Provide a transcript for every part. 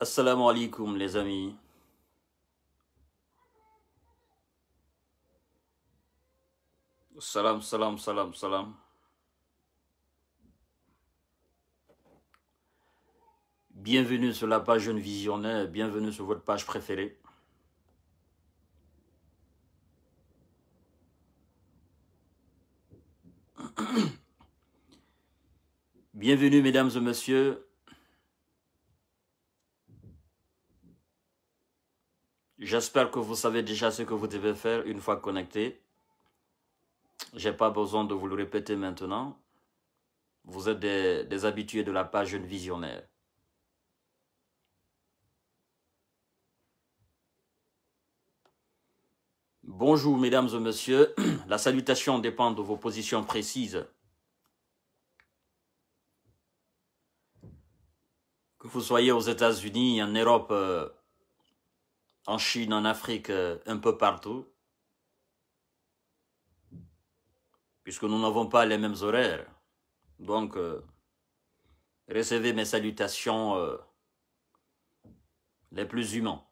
Assalamu alaikum les amis. Salam, salam, salam, salam. Bienvenue sur la page Jeune Visionnaire, bienvenue sur votre page préférée. bienvenue mesdames et messieurs J'espère que vous savez déjà ce que vous devez faire une fois connecté. n'ai pas besoin de vous le répéter maintenant. Vous êtes des, habitués de la page Jeune Visionnaire. Bonjour mesdames et messieurs, la salutation dépend de vos positions précises. Que vous soyez aux États-Unis, en Europe, euh, en Chine, en Afrique, euh, un peu partout, puisque nous n'avons pas les mêmes horaires. Donc, euh, recevez mes salutations euh, les plus humains.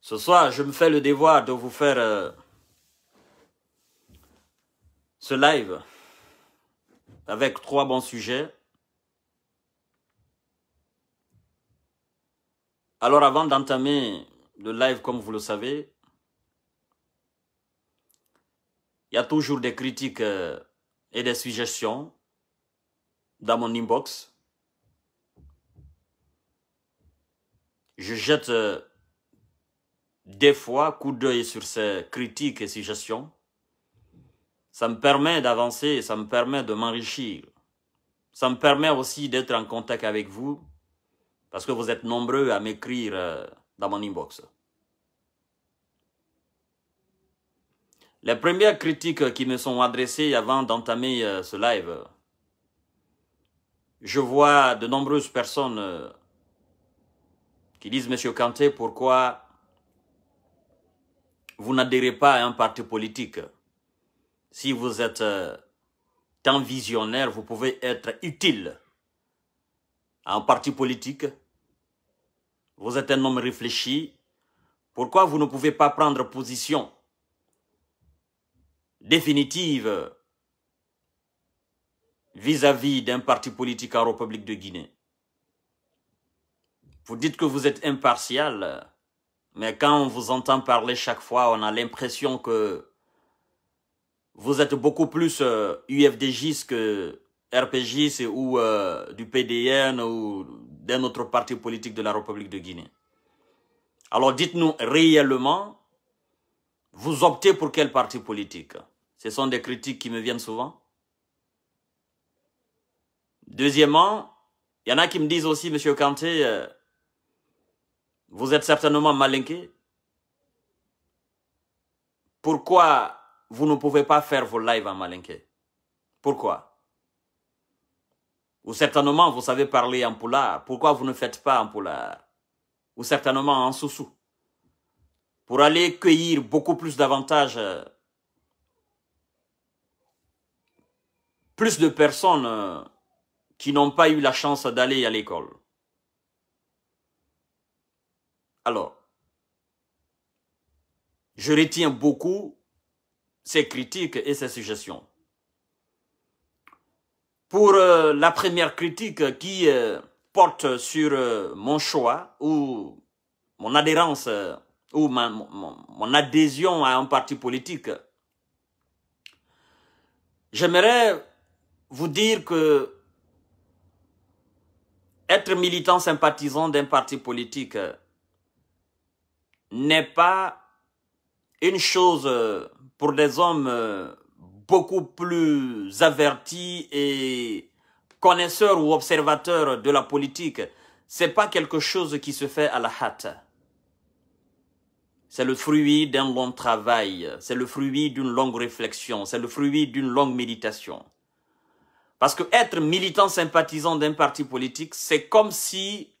Ce soir, je me fais le devoir de vous faire ce live avec trois bons sujets. Alors avant d'entamer le live, comme vous le savez, il y a toujours des critiques euh, et des suggestions dans mon inbox. Je jette euh, des fois coup d'œil sur ces critiques et suggestions. Ça me permet d'avancer, ça me permet de m'enrichir. Ça me permet aussi d'être en contact avec vous, parce que vous êtes nombreux à m'écrire euh, dans mon inbox. Les premières critiques qui me sont adressées avant d'entamer euh, ce live, je vois de nombreuses personnes euh, qui disent, Monsieur Kanté, pourquoi vous n'adhérez pas à un parti politique si vous êtes tant euh, visionnaire, vous pouvez être utile à un parti politique. Vous êtes un homme réfléchi. Pourquoi vous ne pouvez pas prendre position définitive vis-à-vis d'un parti politique en République de Guinée Vous dites que vous êtes impartial, mais quand on vous entend parler chaque fois, on a l'impression que vous êtes beaucoup plus UFDJ euh, que RPJ ou euh, du PDN ou d'un autre parti politique de la République de Guinée. Alors dites-nous réellement, vous optez pour quel parti politique Ce sont des critiques qui me viennent souvent. Deuxièmement, il y en a qui me disent aussi, Monsieur Kanté, euh, vous êtes certainement malinqué. Pourquoi vous ne pouvez pas faire vos lives en malinqué. Pourquoi Ou certainement, vous savez parler en polar. Pourquoi vous ne faites pas en polar? Ou certainement en soussou. Pour aller cueillir beaucoup plus d'avantages, euh, plus de personnes euh, qui n'ont pas eu la chance d'aller à l'école. Alors, je retiens beaucoup ses critiques et ses suggestions. Pour euh, la première critique qui euh, porte sur euh, mon choix ou mon adhérence ou mon, mon adhésion à un parti politique, j'aimerais vous dire que être militant sympathisant d'un parti politique n'est pas une chose pour des hommes euh, beaucoup plus avertis et connaisseurs ou observateurs de la politique, c'est pas quelque chose qui se fait à la hâte. C'est le fruit d'un long travail, c'est le fruit d'une longue réflexion, c'est le fruit d'une longue méditation. Parce que être militant sympathisant d'un parti politique, c'est comme si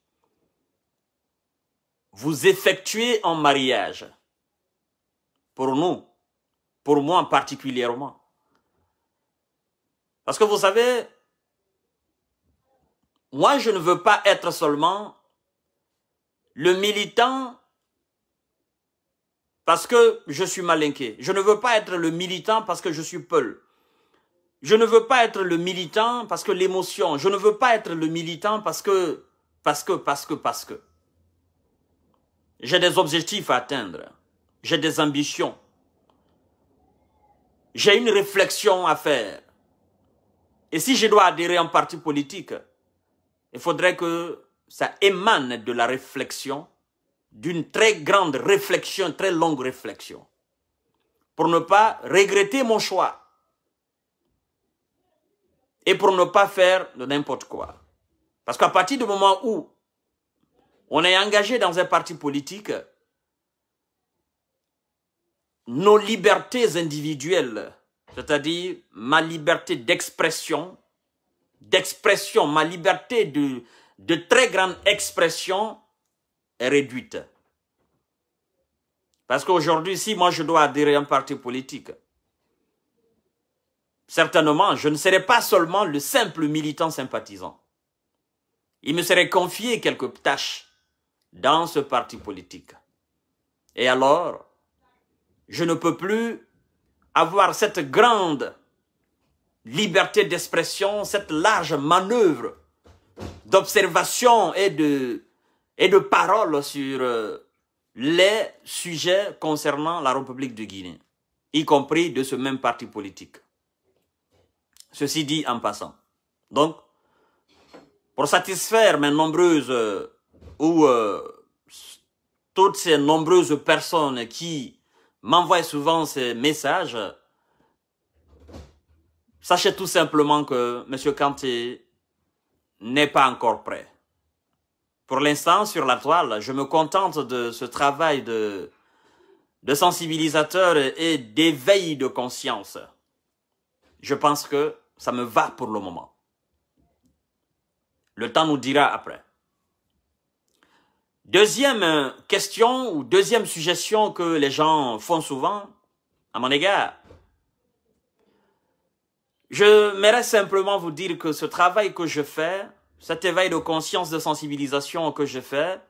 vous effectuez un mariage. Pour nous, pour moi particulièrement. Parce que vous savez, moi je ne veux pas être seulement le militant parce que je suis malinqué. Je ne veux pas être le militant parce que je suis peul. Je ne veux pas être le militant parce que l'émotion. Je ne veux pas être le militant parce que, parce que, parce que, parce que. J'ai des objectifs à atteindre. J'ai des ambitions. J'ai une réflexion à faire. Et si je dois adhérer à un parti politique, il faudrait que ça émane de la réflexion, d'une très grande réflexion, très longue réflexion, pour ne pas regretter mon choix et pour ne pas faire de n'importe quoi. Parce qu'à partir du moment où on est engagé dans un parti politique, nos libertés individuelles, c'est-à-dire ma liberté d'expression, d'expression, ma liberté de, de très grande expression est réduite. Parce qu'aujourd'hui, si moi je dois adhérer à un parti politique, certainement, je ne serai pas seulement le simple militant sympathisant. Il me serait confié quelques tâches dans ce parti politique. Et alors, je ne peux plus avoir cette grande liberté d'expression, cette large manœuvre d'observation et de, et de parole sur euh, les sujets concernant la République de Guinée, y compris de ce même parti politique. Ceci dit en passant. Donc, pour satisfaire mes nombreuses euh, ou euh, toutes ces nombreuses personnes qui m'envoie souvent ces messages, sachez tout simplement que M. Kanté n'est pas encore prêt. Pour l'instant, sur la toile, je me contente de ce travail de, de sensibilisateur et d'éveil de conscience. Je pense que ça me va pour le moment. Le temps nous dira après. Deuxième euh, question ou deuxième suggestion que les gens font souvent à mon égard. Je m'aimerais simplement vous dire que ce travail que je fais, cet éveil de conscience de sensibilisation que je fais,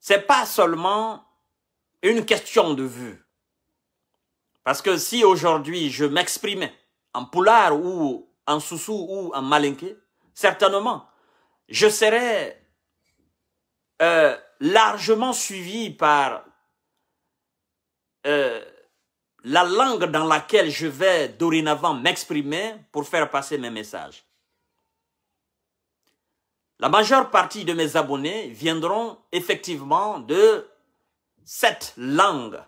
c'est pas seulement une question de vue. Parce que si aujourd'hui je m'exprimais en poulard ou en soussou ou en malinqué, certainement, je serais euh, largement suivi par euh, la langue dans laquelle je vais dorénavant m'exprimer pour faire passer mes messages. La majeure partie de mes abonnés viendront effectivement de cette langue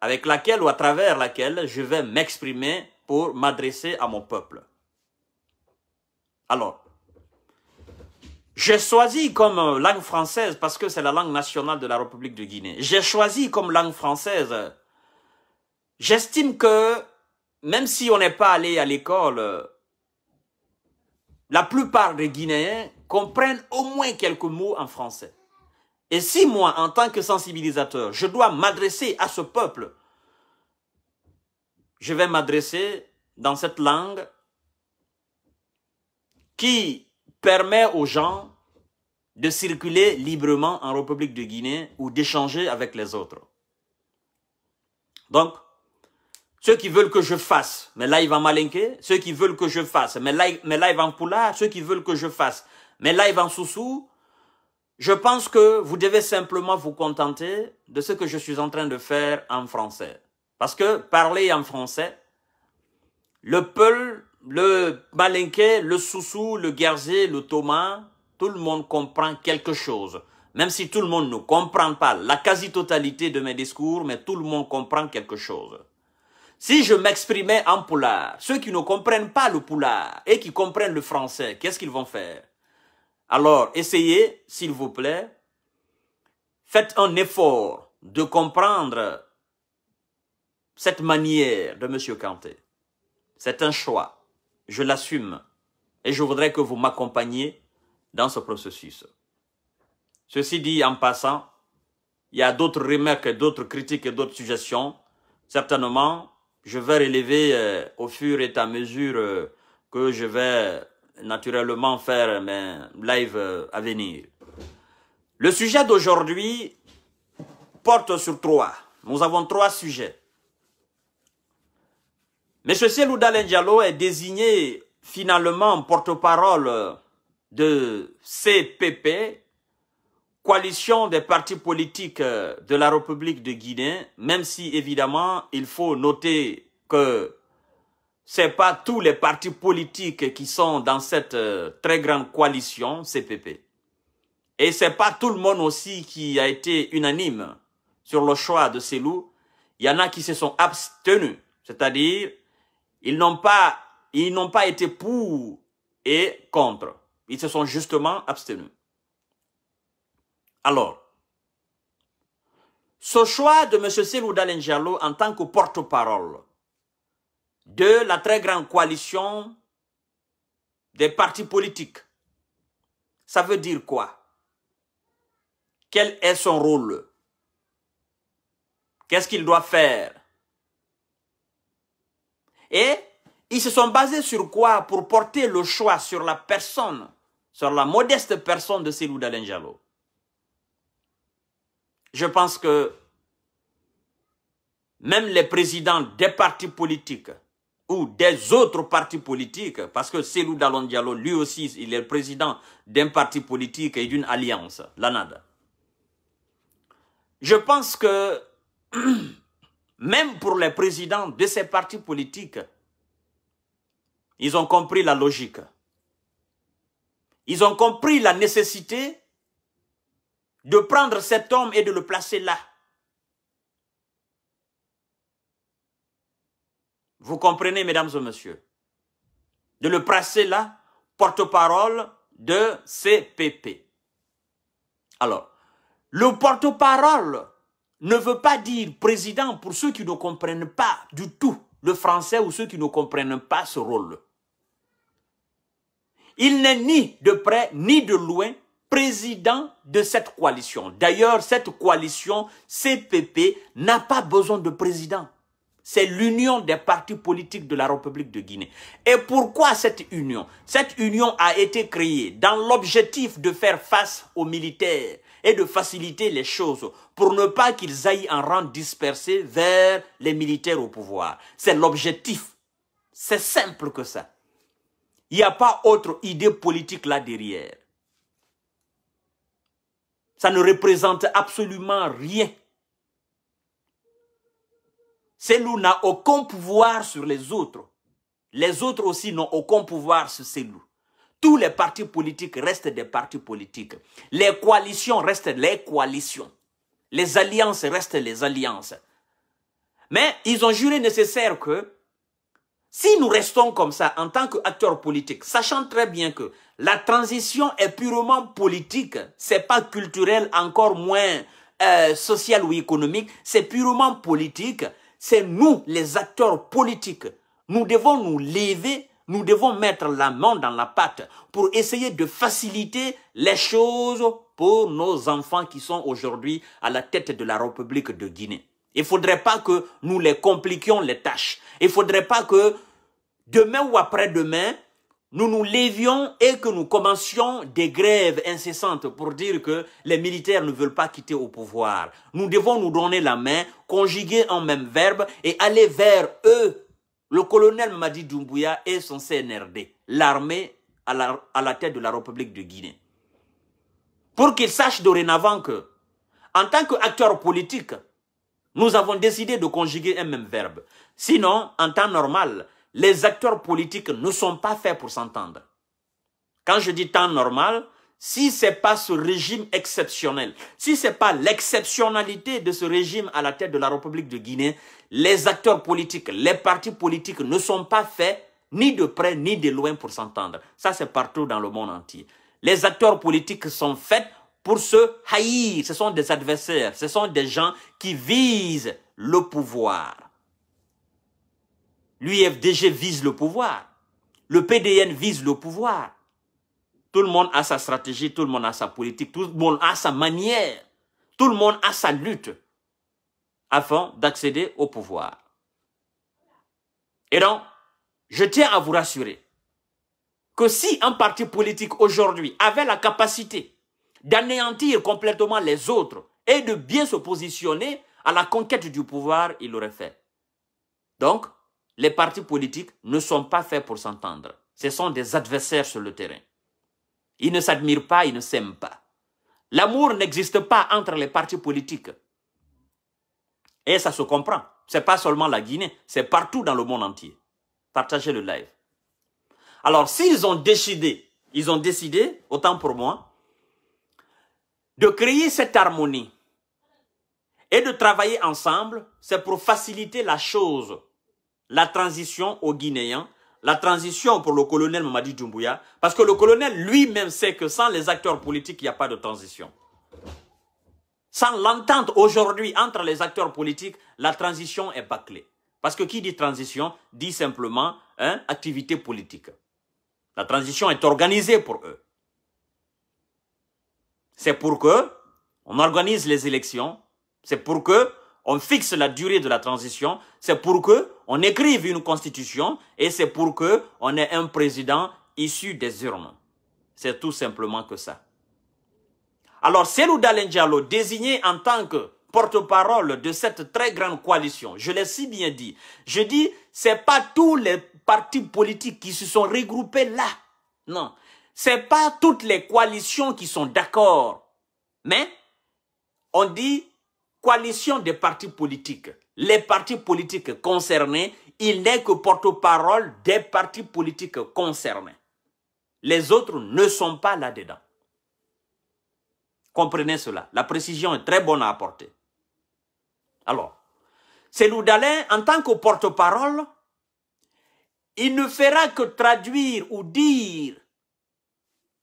avec laquelle ou à travers laquelle je vais m'exprimer pour m'adresser à mon peuple. Alors, j'ai choisi comme euh, langue française, parce que c'est la langue nationale de la République de Guinée, j'ai choisi comme langue française. J'estime que, même si on n'est pas allé à l'école, la plupart des Guinéens comprennent au moins quelques mots en français. Et si moi, en tant que sensibilisateur, je dois m'adresser à ce peuple, je vais m'adresser dans cette langue qui permet aux gens de circuler librement en République de Guinée ou d'échanger avec les autres. Donc, ceux qui veulent que je fasse mes lives en malinké, ceux qui veulent que je fasse mes lives, il va en poula, ceux qui veulent que je fasse mes lives en sous. je pense que vous devez simplement vous contenter de ce que je suis en train de faire en français. Parce que parler en français, le peuple le malinqué, le soussou, le guerrier, le thomas, tout le monde comprend quelque chose. Même si tout le monde ne comprend pas la quasi-totalité de mes discours, mais tout le monde comprend quelque chose. Si je m'exprimais en poulard, ceux qui ne comprennent pas le poula et qui comprennent le français, qu'est-ce qu'ils vont faire Alors, essayez, s'il vous plaît, faites un effort de comprendre cette manière de M. Kanté. C'est un choix je l'assume et je voudrais que vous m'accompagniez dans ce processus. Ceci dit, en passant, il y a d'autres remarques, d'autres critiques et d'autres suggestions. Certainement, je vais relever euh, au fur et à mesure euh, que je vais naturellement faire mes lives euh, à venir. Le sujet d'aujourd'hui porte sur trois. Nous avons trois sujets. M. Dalen Diallo est désigné finalement porte-parole de CPP, coalition des partis politiques euh, de la République de Guinée, même si évidemment il faut noter que ce c'est pas tous les partis politiques qui sont dans cette euh, très grande coalition CPP. Et ce n'est pas tout le monde aussi qui a été unanime sur le choix de Selou. Il y en a qui se sont abstenus, c'est-à-dire ils n'ont pas, ils n'ont pas été pour et contre. Ils se sont justement abstenus. Alors, ce choix de M. Selou Dalenjalo en tant que porte-parole de la très grande coalition des partis politiques, ça veut dire quoi Quel est son rôle Qu'est-ce qu'il doit faire et ils se sont basés sur quoi pour porter le choix sur la personne, sur la modeste personne de Silou Dalenjalo Je pense que même les présidents des partis politiques ou des autres partis politiques, parce que Selou Dalon Diallo, lui aussi, il est le président d'un parti politique et d'une alliance, l'ANAD. Je pense que même pour les présidents de ces partis politiques, ils ont compris la logique. Ils ont compris la nécessité de prendre cet homme et de le placer là. Vous comprenez, mesdames et messieurs, de le placer là, porte-parole de CPP. Alors, le porte-parole ne veut pas dire président pour ceux qui ne comprennent pas du tout le français ou ceux qui ne comprennent pas ce rôle. Il n'est ni de près ni de loin président de cette coalition. D'ailleurs, cette coalition CPP n'a pas besoin de président. C'est l'union des partis politiques de la République de Guinée. Et pourquoi cette union Cette union a été créée dans l'objectif de faire face aux militaires, et de faciliter les choses pour ne pas qu'ils aillent en rang dispersé vers les militaires au pouvoir. C'est l'objectif. C'est simple que ça. Il n'y a pas autre idée politique là derrière. Ça ne représente absolument rien. Selou n'a aucun pouvoir sur les autres. Les autres aussi n'ont aucun pouvoir sur loups. Tous les partis politiques restent des partis politiques. Les coalitions restent les coalitions. Les alliances restent les alliances. Mais ils ont juré nécessaire que si nous restons comme ça en tant qu'acteurs politiques, sachant très bien que la transition est purement politique, c'est pas culturel, encore moins euh, social ou économique, c'est purement politique. C'est nous, les acteurs politiques, nous devons nous lever nous devons mettre la main dans la pâte pour essayer de faciliter les choses pour nos enfants qui sont aujourd'hui à la tête de la République de Guinée. Il ne faudrait pas que nous les compliquions les tâches. Il ne faudrait pas que demain ou après-demain, nous nous lévions et que nous commencions des grèves incessantes pour dire que les militaires ne veulent pas quitter au pouvoir. Nous devons nous donner la main, conjuguer en même verbe et aller vers eux le colonel Madi Doumbouya et son CNRD, l'armée à la, tête de la République de Guinée. Pour qu'il sache dorénavant que, en tant qu'acteurs politiques, nous avons décidé de conjuguer un même verbe. Sinon, en temps normal, les acteurs politiques ne sont pas faits pour s'entendre. Quand je dis temps normal, si c'est pas ce régime exceptionnel, si c'est pas l'exceptionnalité de ce régime à la tête de la République de Guinée, les acteurs politiques, les partis politiques ne sont pas faits ni de près ni de loin pour s'entendre. Ça, c'est partout dans le monde entier. Les acteurs politiques sont faits pour se haïr. Ce sont des adversaires, ce sont des gens qui visent le pouvoir. L'UFDG vise le pouvoir. Le PDN vise le pouvoir. Tout le monde a sa stratégie, tout le monde a sa politique, tout le monde a sa manière, tout le monde a sa lutte afin d'accéder au pouvoir. Et donc, je tiens à vous rassurer que si un parti politique aujourd'hui avait la capacité d'anéantir complètement les autres et de bien se positionner à la conquête du pouvoir, il l'aurait fait. Donc, les partis politiques ne sont pas faits pour s'entendre. Ce sont des adversaires sur le terrain. Ils ne s'admirent pas, ils ne s'aiment pas. L'amour n'existe pas entre les partis politiques. Et ça se comprend. Ce n'est pas seulement la Guinée, c'est partout dans le monde entier. Partagez le live. Alors, s'ils ont décidé, ils ont décidé, autant pour moi, de créer cette harmonie et de travailler ensemble, c'est pour faciliter la chose, la transition aux Guinéens la transition pour le colonel Mamadi Doumbouya, parce que le colonel lui-même sait que sans les acteurs politiques, il n'y a pas de transition. Sans l'entente aujourd'hui entre les acteurs politiques, la transition est bâclée. Parce que qui dit transition dit simplement hein, activité politique. La transition est organisée pour eux. C'est pour que on organise les élections. C'est pour que on fixe la durée de la transition, c'est pour que on écrive une constitution et c'est pour que on ait un président issu des urnes. C'est tout simplement que ça. Alors, Selou Diallo, désigné en tant que porte-parole de cette très grande coalition, je l'ai si bien dit, je dis, c'est pas tous les partis politiques qui se sont regroupés là. Non. C'est pas toutes les coalitions qui sont d'accord. Mais, on dit, coalition des partis politiques. Les partis politiques concernés, il n'est que porte-parole des partis politiques concernés. Les autres ne sont pas là-dedans. Comprenez cela. La précision est très bonne à apporter. Alors, c'est Dalin, en tant que porte-parole, il ne fera que traduire ou dire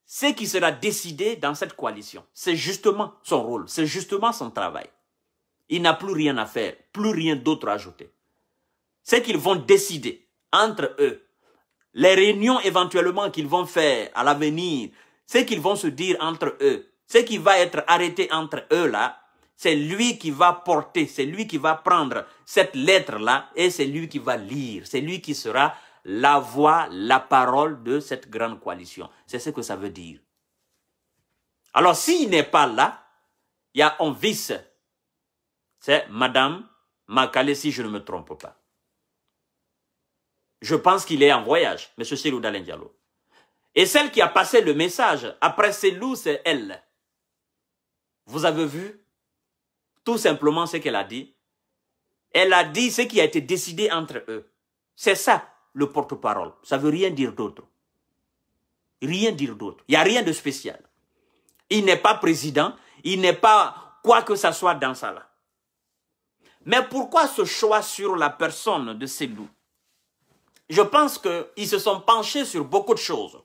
ce qui sera décidé dans cette coalition. C'est justement son rôle, c'est justement son travail. Il n'a plus rien à faire, plus rien d'autre à ajouter. C'est qu'ils vont décider entre eux, les réunions éventuellement qu'ils vont faire à l'avenir, ce qu'ils vont se dire entre eux, ce qui va être arrêté entre eux là, c'est lui qui va porter, c'est lui qui va prendre cette lettre-là et c'est lui qui va lire, c'est lui qui sera la voix, la parole de cette grande coalition. C'est ce que ça veut dire. Alors s'il n'est pas là, il y a un vice c'est Madame Makale, si je ne me trompe pas. Je pense qu'il est en voyage, M. Sirou Et celle qui a passé le message après Célou, c'est elle. Vous avez vu tout simplement ce qu'elle a dit. Elle a dit ce qui a été décidé entre eux. C'est ça, le porte-parole. Ça veut rien dire d'autre. Rien dire d'autre. Il n'y a rien de spécial. Il n'est pas président. Il n'est pas quoi que ce soit dans ça là. Mais pourquoi ce choix sur la personne de ces loups Je pense qu'ils se sont penchés sur beaucoup de choses.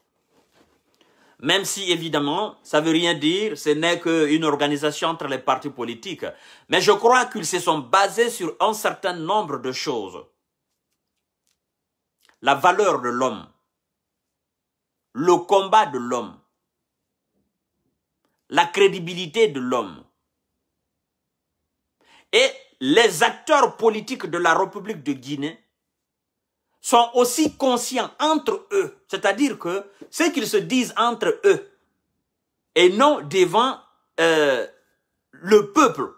Même si, évidemment, ça ne veut rien dire, ce n'est qu'une organisation entre les partis politiques. Mais je crois qu'ils se sont basés sur un certain nombre de choses. La valeur de l'homme, le combat de l'homme, la crédibilité de l'homme. Et les acteurs politiques de la République de Guinée sont aussi conscients entre eux, c'est-à-dire que ce qu'ils se disent entre eux et non devant euh, le peuple,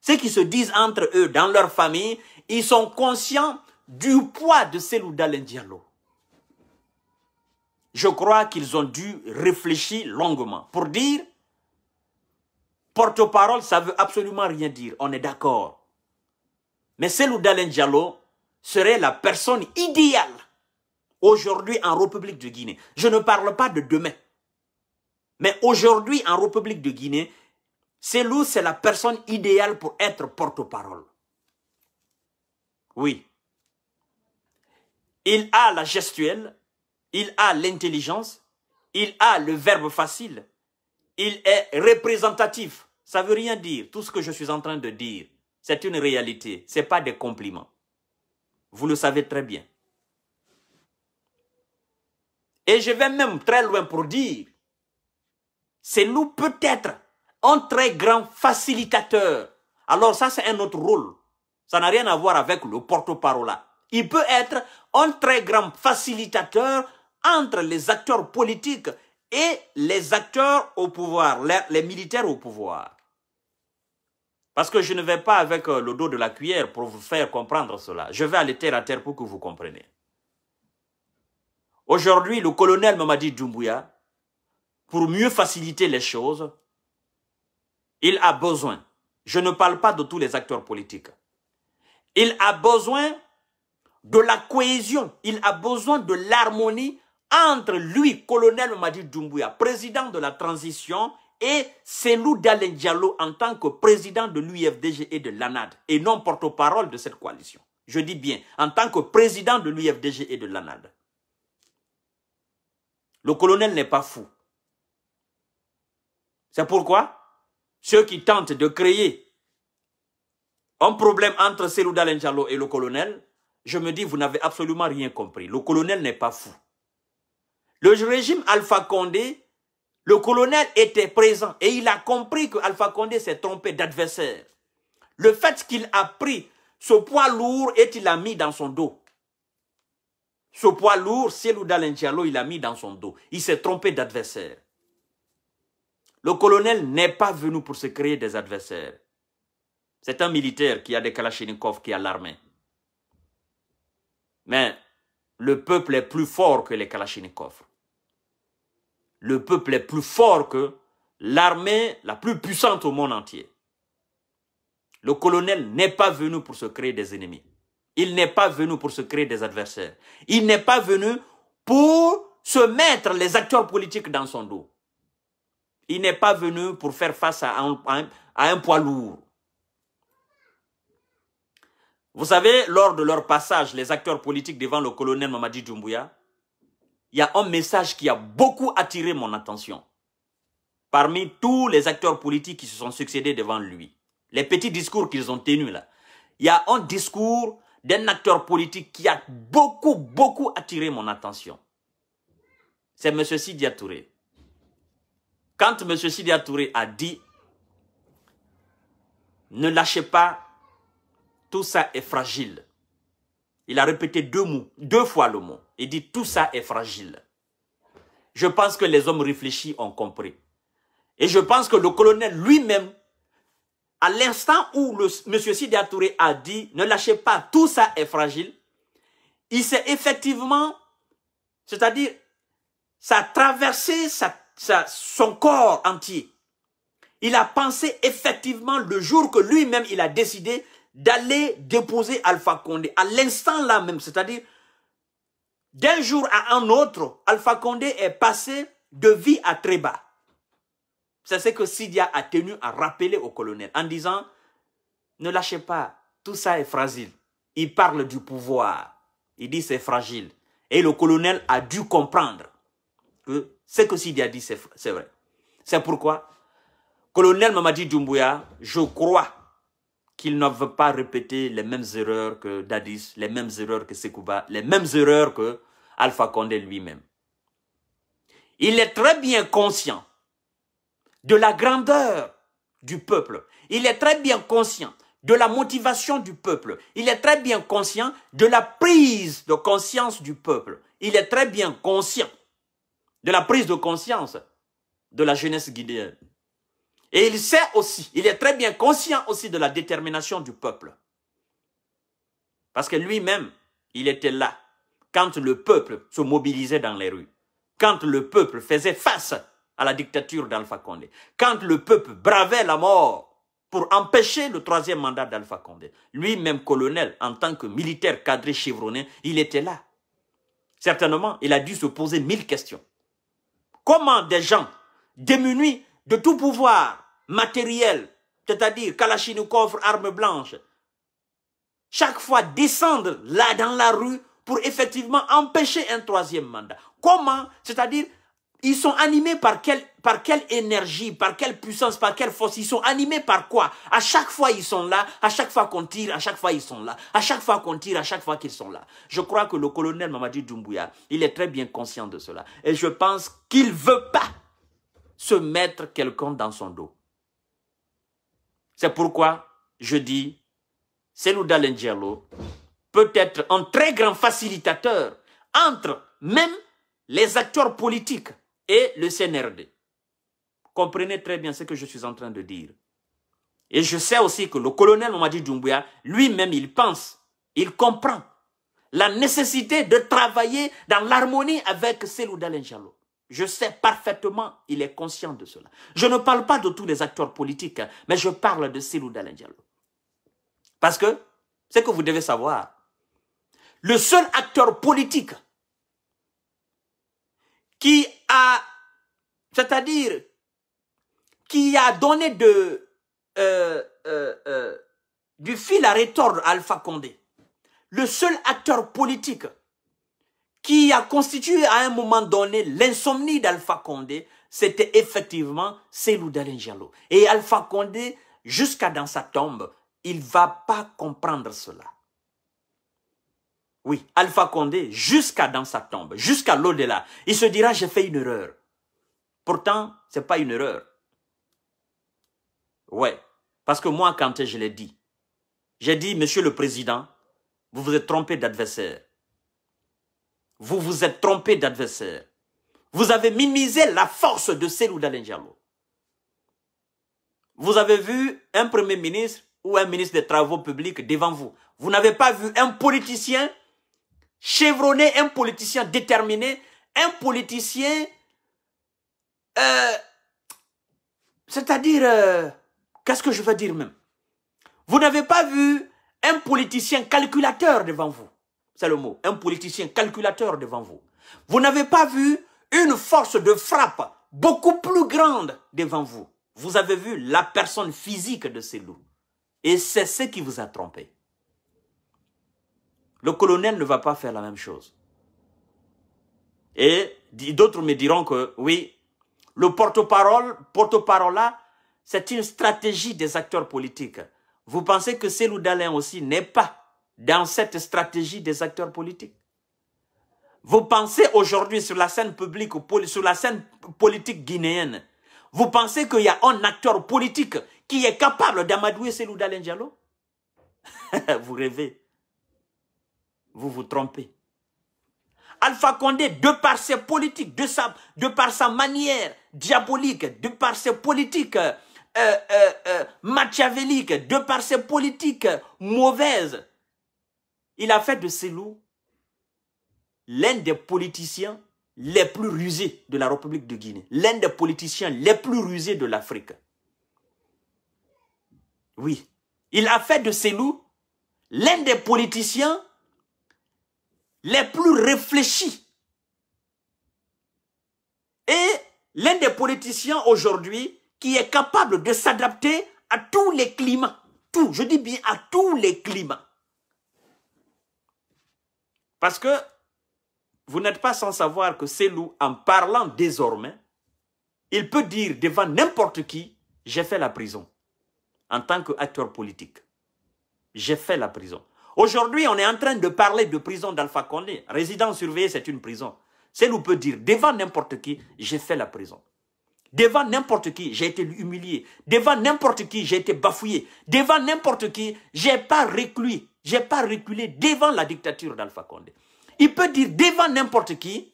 ce qu'ils se disent entre eux dans leur famille, ils sont conscients du poids de Selou Diallo. Je crois qu'ils ont dû réfléchir longuement pour dire porte-parole, ça veut absolument rien dire, on est d'accord. Mais Selou Dalen Diallo serait la personne idéale aujourd'hui en République de Guinée. Je ne parle pas de demain. Mais aujourd'hui en République de Guinée, Selou, c'est la personne idéale pour être porte-parole. Oui. Il a la gestuelle, il a l'intelligence, il a le verbe facile, il est représentatif. Ça veut rien dire, tout ce que je suis en train de dire. C'est une réalité, ce n'est pas des compliments. Vous le savez très bien. Et je vais même très loin pour dire, c'est nous peut-être un très grand facilitateur. Alors ça, c'est un autre rôle. Ça n'a rien à voir avec le porte-parole. Il peut être un très grand facilitateur entre les acteurs politiques et les acteurs au pouvoir, les militaires au pouvoir. Parce que je ne vais pas avec euh, le dos de la cuillère pour vous faire comprendre cela. Je vais aller terre à terre pour que vous compreniez. Aujourd'hui, le colonel Mamadi Doumbouya, pour mieux faciliter les choses, il a besoin, je ne parle pas de tous les acteurs politiques, il a besoin de la cohésion, il a besoin de l'harmonie entre lui, colonel Mamadi Doumbouya, président de la transition, et Selou Dalen en tant que président de l'UFDG et de l'ANAD, et non porte-parole de cette coalition. Je dis bien, en tant que président de l'UFDG et de l'ANAD. Le colonel n'est pas fou. C'est pourquoi ceux qui tentent de créer un problème entre Selou Dalen et le colonel, je me dis, vous n'avez absolument rien compris. Le colonel n'est pas fou. Le régime Alpha Condé le colonel était présent et il a compris que Alpha Condé s'est trompé d'adversaire. Le fait qu'il a pris ce poids lourd et qu'il l'a mis dans son dos. Ce poids lourd, ou il l'a mis dans son dos. Il s'est trompé d'adversaire. Le colonel n'est pas venu pour se créer des adversaires. C'est un militaire qui a des kalachnikovs qui a l'armée. Mais le peuple est plus fort que les kalachnikovs le peuple est plus fort que l'armée la plus puissante au monde entier. Le colonel n'est pas venu pour se créer des ennemis. Il n'est pas venu pour se créer des adversaires. Il n'est pas venu pour se mettre les acteurs politiques dans son dos. Il n'est pas venu pour faire face à un, poids lourd. Vous savez, lors de leur passage, les acteurs politiques devant le colonel Mamadi Doumbouya, il y a un message qui a beaucoup attiré mon attention. Parmi tous les acteurs politiques qui se sont succédés devant lui, les petits discours qu'ils ont tenus là, il y a un discours d'un acteur politique qui a beaucoup, beaucoup attiré mon attention. C'est M. Sidia Touré. Quand M. Sidia Touré a dit « Ne lâchez pas, tout ça est fragile », il a répété deux, mots, deux fois le mot. Il dit tout ça est fragile. Je pense que les hommes réfléchis ont compris. Et je pense que le colonel lui-même, à l'instant où le, M. Sidiatouré a dit ne lâchez pas, tout ça est fragile, il s'est effectivement, c'est-à-dire, ça a traversé son corps entier. Il a pensé effectivement le jour que lui-même, il a décidé d'aller déposer Alpha Condé. À l'instant là même, c'est-à-dire d'un jour à un autre, Alpha Condé est passé de vie à bas. C'est ce que Sidia a tenu à rappeler au colonel en disant Ne lâchez pas, tout ça est fragile. Il parle du pouvoir. Il dit c'est fragile. Et le colonel a dû comprendre que ce que Sidia dit, c'est vrai. C'est pourquoi, colonel Mamadi Doumbouya, je crois qu'il ne veut pas répéter les mêmes erreurs que Dadis, les mêmes erreurs que Sekouba, les mêmes erreurs que Alpha Condé lui-même. Il est très bien conscient de la grandeur du peuple. Il est très bien conscient de la motivation du peuple. Il est très bien conscient de la prise de conscience du peuple. Il est très bien conscient de la prise de conscience de la jeunesse guinéenne. Et il sait aussi, il est très bien conscient aussi de la détermination du peuple. Parce que lui-même, il était là quand le peuple se mobilisait dans les rues, quand le peuple faisait face à la dictature d'Alpha Condé, quand le peuple bravait la mort pour empêcher le troisième mandat d'Alpha Condé. Lui-même, colonel, en tant que militaire cadré chevronné, il était là. Certainement, il a dû se poser mille questions. Comment des gens démunis de tout pouvoir, matériel, c'est-à-dire Kalachnikov, armes blanches, chaque fois descendre là dans la rue pour effectivement empêcher un troisième mandat. Comment C'est-à-dire, ils sont animés par quelle, par quelle énergie, par quelle puissance, par quelle force Ils sont animés par quoi À chaque fois, ils sont là. À chaque fois qu'on tire, à chaque fois, ils sont là. À chaque fois qu'on tire, à chaque fois qu'ils sont là. Je crois que le colonel Mamadi Doumbouya, il est très bien conscient de cela. Et je pense qu'il veut pas se mettre quelqu'un dans son dos. C'est pourquoi je dis, Selou peut être un très grand facilitateur entre même les acteurs politiques et le CNRD. Comprenez très bien ce que je suis en train de dire. Et je sais aussi que le colonel Mamadi Doumbouya, lui-même, il pense, il comprend la nécessité de travailler dans l'harmonie avec Selou je sais parfaitement, il est conscient de cela. Je ne parle pas de tous les acteurs politiques, mais je parle de Silou Diallo. Parce que, c'est que vous devez savoir, le seul acteur politique qui a, c'est-à-dire, qui a donné de, euh, euh, euh, du fil à retordre à Alpha Condé, le seul acteur politique qui a constitué à un moment donné l'insomnie d'Alpha Condé, c'était effectivement Célou Diallo. Et Alpha Condé, jusqu'à dans sa tombe, il va pas comprendre cela. Oui, Alpha Condé, jusqu'à dans sa tombe, jusqu'à l'au-delà, il se dira j'ai fait une erreur. Pourtant, c'est pas une erreur. Ouais, parce que moi, quand je l'ai dit, j'ai dit, Monsieur le Président, vous vous êtes trompé d'adversaire vous vous êtes trompé d'adversaire. Vous avez minimisé la force de Selou Diallo. Vous avez vu un premier ministre ou un ministre des Travaux publics devant vous. Vous n'avez pas vu un politicien chevronné, un politicien déterminé, un politicien, euh, c'est-à-dire, euh, qu'est-ce que je veux dire même Vous n'avez pas vu un politicien calculateur devant vous c'est le mot, un politicien calculateur devant vous. Vous n'avez pas vu une force de frappe beaucoup plus grande devant vous. Vous avez vu la personne physique de ces loups. Et c'est ce qui vous a trompé. Le colonel ne va pas faire la même chose. Et d'autres me diront que oui, le porte-parole, porte-parole là, c'est une stratégie des acteurs politiques. Vous pensez que ces loups d'Alain aussi n'est pas dans cette stratégie des acteurs politiques. Vous pensez aujourd'hui sur la scène publique, sur la scène politique guinéenne, vous pensez qu'il y a un acteur politique qui est capable d'amadouer d'Alain Diallo Vous rêvez. Vous vous trompez. Alpha Condé, de par ses politiques, de, sa, de par sa manière diabolique, de par ses politiques euh, euh, euh, machiavéliques, de par ses politiques mauvaises, il a fait de loups l'un des politiciens les plus rusés de la République de Guinée, l'un des politiciens les plus rusés de l'Afrique. Oui, il a fait de loups l'un des politiciens les plus réfléchis et l'un des politiciens aujourd'hui qui est capable de s'adapter à tous les climats. Tout, je dis bien à tous les climats. Parce que vous n'êtes pas sans savoir que Selou, en parlant désormais, il peut dire devant n'importe qui, j'ai fait la prison en tant qu'acteur politique. J'ai fait la prison. Aujourd'hui, on est en train de parler de prison d'Alpha Condé. Résident surveillé, c'est une prison. Selou peut dire devant n'importe qui, j'ai fait la prison. Devant n'importe qui, j'ai été humilié. Devant n'importe qui, j'ai été bafouillé. Devant n'importe qui, j'ai pas réclus je n'ai pas reculé devant la dictature d'Alpha Condé. Il peut dire devant n'importe qui,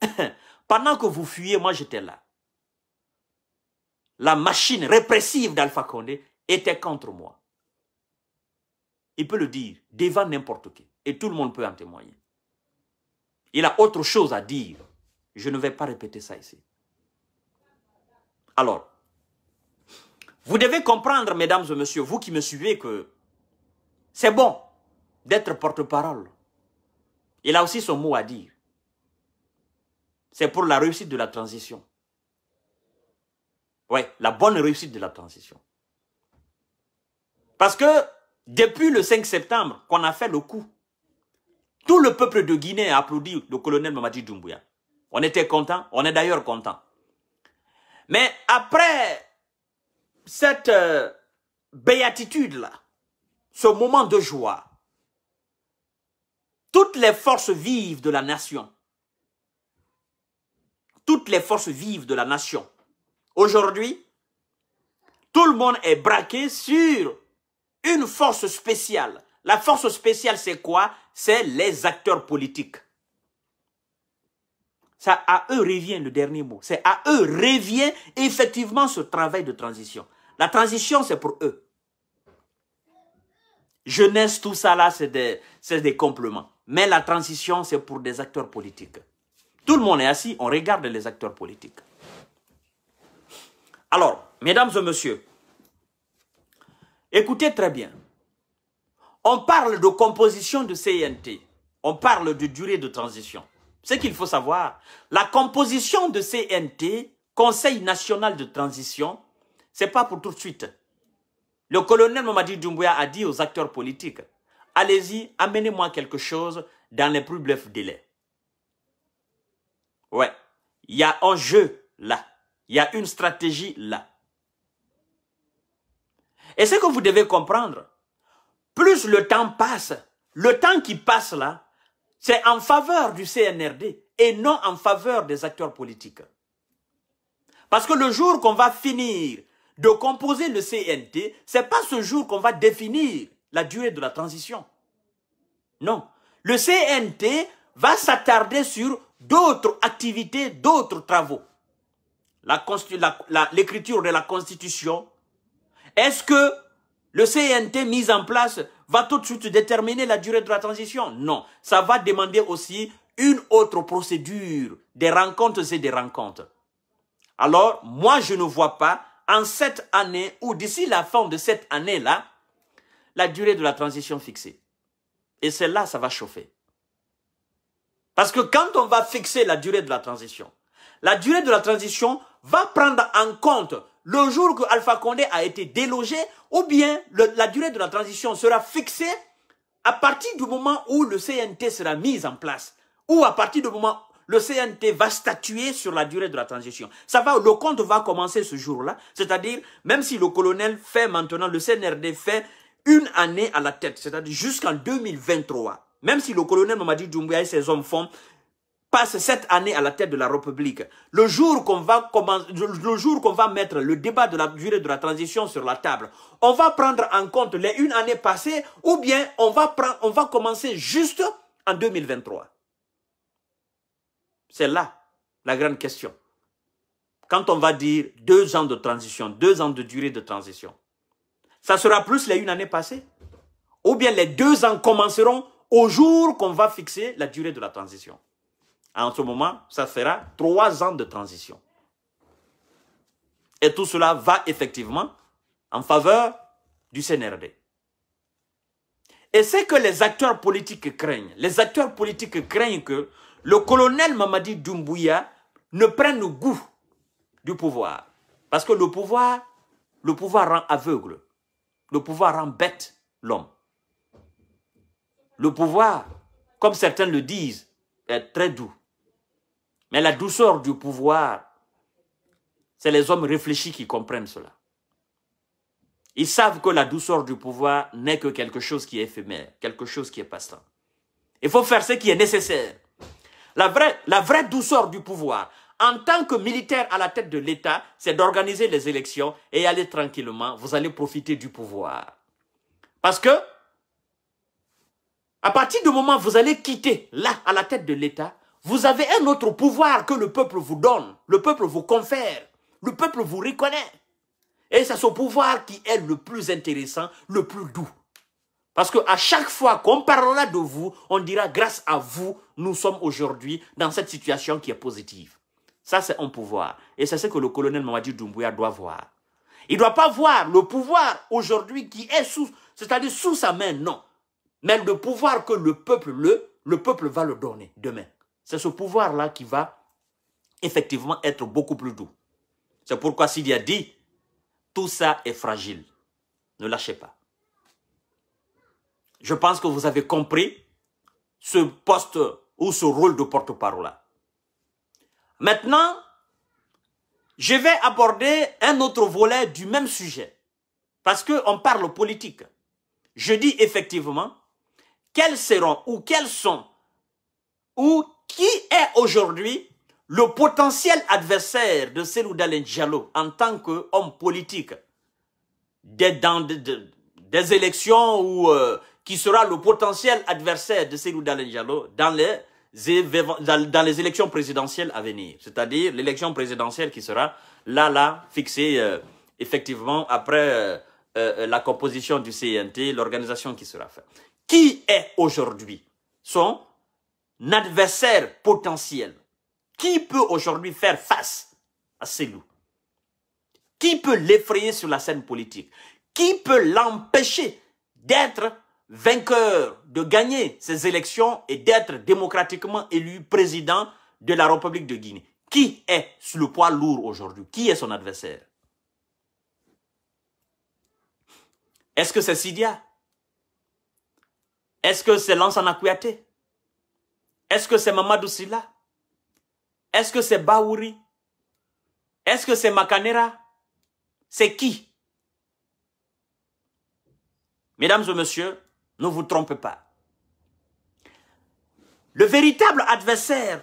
pendant que vous fuyez, moi j'étais là. La machine répressive d'Alpha Condé était contre moi. Il peut le dire devant n'importe qui. Et tout le monde peut en témoigner. Il a autre chose à dire. Je ne vais pas répéter ça ici. Alors, vous devez comprendre, mesdames et messieurs, vous qui me suivez, que c'est bon d'être porte-parole. Il a aussi son mot à dire. C'est pour la réussite de la transition. Oui, la bonne réussite de la transition. Parce que depuis le 5 septembre qu'on a fait le coup, tout le peuple de Guinée a applaudi le colonel Mamadi Doumbouya. On était content, on est d'ailleurs content. Mais après cette euh, béatitude-là, ce moment de joie, toutes les forces vives de la nation, toutes les forces vives de la nation, aujourd'hui, tout le monde est braqué sur une force spéciale. La force spéciale, c'est quoi C'est les acteurs politiques. Ça, à eux revient le dernier mot. C'est à eux revient effectivement ce travail de transition. La transition, c'est pour eux. Jeunesse, tout ça là, c'est des, des compléments. Mais la transition, c'est pour des acteurs politiques. Tout le monde est assis, on regarde les acteurs politiques. Alors, mesdames et messieurs, écoutez très bien. On parle de composition de CNT. On parle de durée de transition. Ce qu'il faut savoir, la composition de CNT, Conseil national de transition, c'est pas pour tout de suite. Le colonel Mamadi Doumbouya a dit aux acteurs politiques, allez-y, amenez-moi quelque chose dans les plus brefs délais. Ouais, il y a un jeu là, il y a une stratégie là. Et ce que vous devez comprendre, plus le temps passe, le temps qui passe là, c'est en faveur du CNRD et non en faveur des acteurs politiques. Parce que le jour qu'on va finir de composer le CNT, c'est pas ce jour qu'on va définir la durée de la transition. Non. Le CNT va s'attarder sur d'autres activités, d'autres travaux. L'écriture de la Constitution. Est-ce que le CNT mis en place va tout de suite déterminer la durée de la transition Non. Ça va demander aussi une autre procédure, des rencontres et des rencontres. Alors, moi, je ne vois pas en cette année ou d'ici la fin de cette année-là, la durée de la transition fixée. Et celle là ça va chauffer. Parce que quand on va fixer la durée de la transition, la durée de la transition va prendre en compte le jour que Alpha Condé a été délogé ou bien la durée de la transition sera fixée à partir du moment où le CNT sera mis en place ou à partir du moment où le CNT va statuer sur la durée de la transition. Ça va, le compte va commencer ce jour-là, c'est-à-dire même si le colonel fait maintenant, le CNRD fait une année à la tête, c'est-à-dire jusqu'en 2023. Même si le colonel Mamadi Doumbouya et ses hommes font passe cette année à la tête de la République. Le jour qu'on va, le jour qu'on va mettre le débat de la durée de la transition sur la table, on va prendre en compte les une année passée ou bien on va, on va commencer juste en 2023. C'est là la grande question. Quand on va dire deux ans de transition, deux ans de durée de transition, ça sera plus les une année passée. Ou bien les deux ans commenceront au jour qu'on va fixer la durée de la transition. En ce moment, ça sera trois ans de transition. Et tout cela va effectivement en faveur du CNRD. Et c'est que les acteurs politiques craignent. Les acteurs politiques craignent que le colonel Mamadi Doumbouya ne prenne goût du pouvoir. Parce que le pouvoir, le pouvoir rend aveugle. Le pouvoir embête l'homme. Le pouvoir, comme certains le disent, est très doux. Mais la douceur du pouvoir, c'est les hommes réfléchis qui comprennent cela. Ils savent que la douceur du pouvoir n'est que quelque chose qui est éphémère, quelque chose qui est passant. Il faut faire ce qui est nécessaire. La vraie, la vraie douceur du pouvoir, en tant que militaire à la tête de l'État, c'est d'organiser les élections et aller tranquillement. Vous allez profiter du pouvoir. Parce que, à partir du moment où vous allez quitter là, à la tête de l'État, vous avez un autre pouvoir que le peuple vous donne, le peuple vous confère, le peuple vous reconnaît. Et c'est ce pouvoir qui est le plus intéressant, le plus doux. Parce que à chaque fois qu'on parlera de vous, on dira grâce à vous, nous sommes aujourd'hui dans cette situation qui est positive. Ça, c'est un pouvoir. Et c'est ce que le colonel Mamadi Doumbouya doit voir. Il ne doit pas voir le pouvoir aujourd'hui qui est sous, c'est-à-dire sous sa main, non. Mais le pouvoir que le peuple, le, le peuple va le donner demain. C'est ce pouvoir-là qui va effectivement être beaucoup plus doux. C'est pourquoi Sidi a dit, tout ça est fragile. Ne lâchez pas. Je pense que vous avez compris ce poste ou ce rôle de porte-parole-là. Maintenant, je vais aborder un autre volet du même sujet, parce qu'on parle politique. Je dis effectivement, quels seront ou quels sont ou qui est aujourd'hui le potentiel adversaire de Selou Dalen Diallo en tant qu'homme politique des, dans, des élections ou euh, qui sera le potentiel adversaire de Selou Dalen Diallo dans les dans les élections présidentielles à venir, c'est-à-dire l'élection présidentielle qui sera là, là, fixée euh, effectivement après euh, euh, la composition du CNT, l'organisation qui sera faite. Qui est aujourd'hui son adversaire potentiel Qui peut aujourd'hui faire face à ces loups Qui peut l'effrayer sur la scène politique Qui peut l'empêcher d'être vainqueur de gagner ces élections et d'être démocratiquement élu président de la République de Guinée. Qui est sous le poids lourd aujourd'hui Qui est son adversaire Est-ce que c'est Sidia Est-ce que c'est Lansana Kouyaté Est-ce que c'est Mamadou Silla Est-ce que c'est Baouri Est-ce que c'est Makanera C'est qui Mesdames et messieurs, ne vous trompez pas. Le véritable adversaire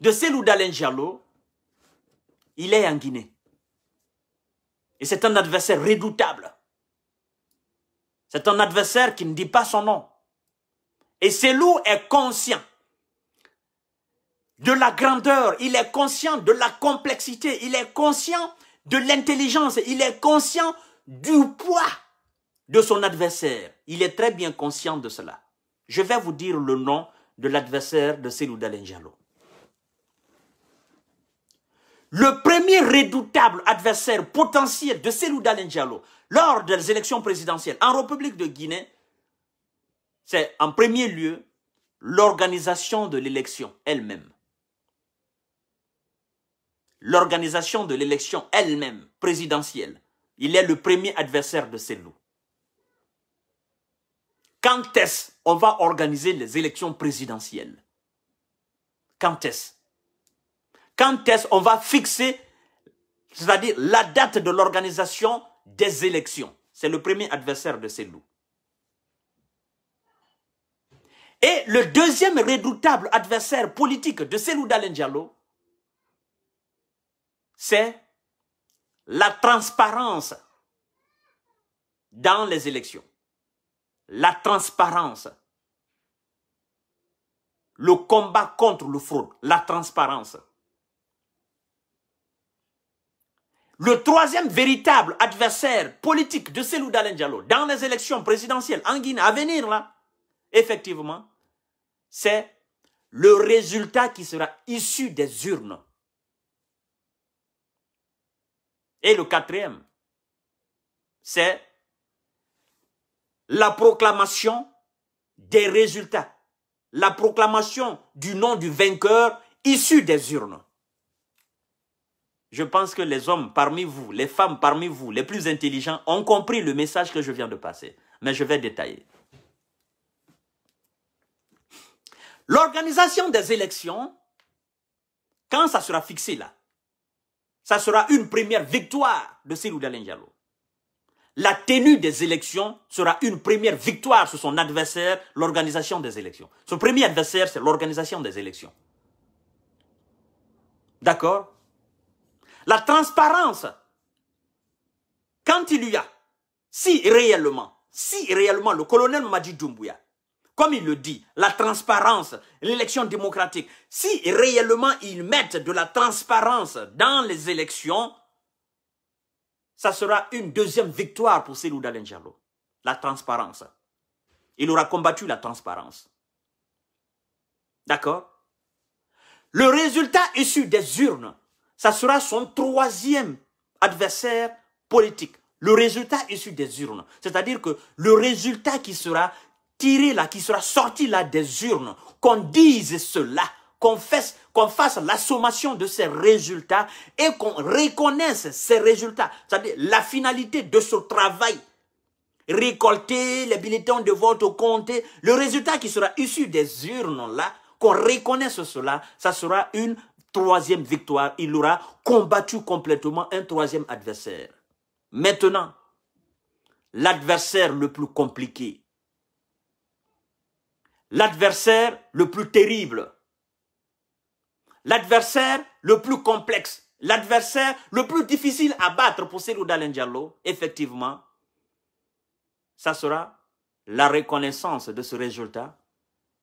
de Selou Dalen il est en Guinée. Et c'est un adversaire redoutable. C'est un adversaire qui ne dit pas son nom. Et Selou est conscient de la grandeur, il est conscient de la complexité, il est conscient de l'intelligence, il est conscient du poids de son adversaire. Il est très bien conscient de cela. Je vais vous dire le nom de l'adversaire de Selou Dalenjalo. Le premier redoutable adversaire potentiel de Selou Dalenjalo lors des élections présidentielles en République de Guinée, c'est en premier lieu l'organisation de l'élection elle-même. L'organisation de l'élection elle-même présidentielle. Il est le premier adversaire de Selou. Quand est-ce on va organiser les élections présidentielles Quand est-ce Quand est-ce on va fixer, c'est-à-dire la date de l'organisation des élections C'est le premier adversaire de ces loups. Et le deuxième redoutable adversaire politique de Selou Dalen c'est la transparence dans les élections la transparence. Le combat contre le fraude, la transparence. Le troisième véritable adversaire politique de Selou Dalen dans les élections présidentielles en Guinée à venir, là, effectivement, c'est le résultat qui sera issu des urnes. Et le quatrième, c'est la proclamation des résultats, la proclamation du nom du vainqueur issu des urnes. Je pense que les hommes parmi vous, les femmes parmi vous, les plus intelligents, ont compris le message que je viens de passer. Mais je vais détailler. L'organisation des élections, quand ça sera fixé là, ça sera une première victoire de Cyril la tenue des élections sera une première victoire sur son adversaire, l'organisation des élections. Son premier adversaire, c'est l'organisation des élections. D'accord La transparence, quand il y a, si réellement, si réellement le colonel Madi Doumbouya, comme il le dit, la transparence, l'élection démocratique, si réellement ils mettent de la transparence dans les élections, ça sera une deuxième victoire pour Selou Diallo. La transparence. Il aura combattu la transparence. D'accord Le résultat issu des urnes, ça sera son troisième adversaire politique. Le résultat issu des urnes, c'est-à-dire que le résultat qui sera tiré là, qui sera sorti là des urnes, qu'on dise cela qu'on fasse, la fasse de ces résultats et qu'on reconnaisse ces résultats. C'est-à-dire la finalité de ce travail. Récolter les bulletins de vote au comté, le résultat qui sera issu des urnes là, qu'on reconnaisse cela, ça sera une troisième victoire. Il aura combattu complètement un troisième adversaire. Maintenant, l'adversaire le plus compliqué, l'adversaire le plus terrible, L'adversaire le plus complexe, l'adversaire le plus difficile à battre pour Seroudal Diallo, effectivement, ça sera la reconnaissance de ce résultat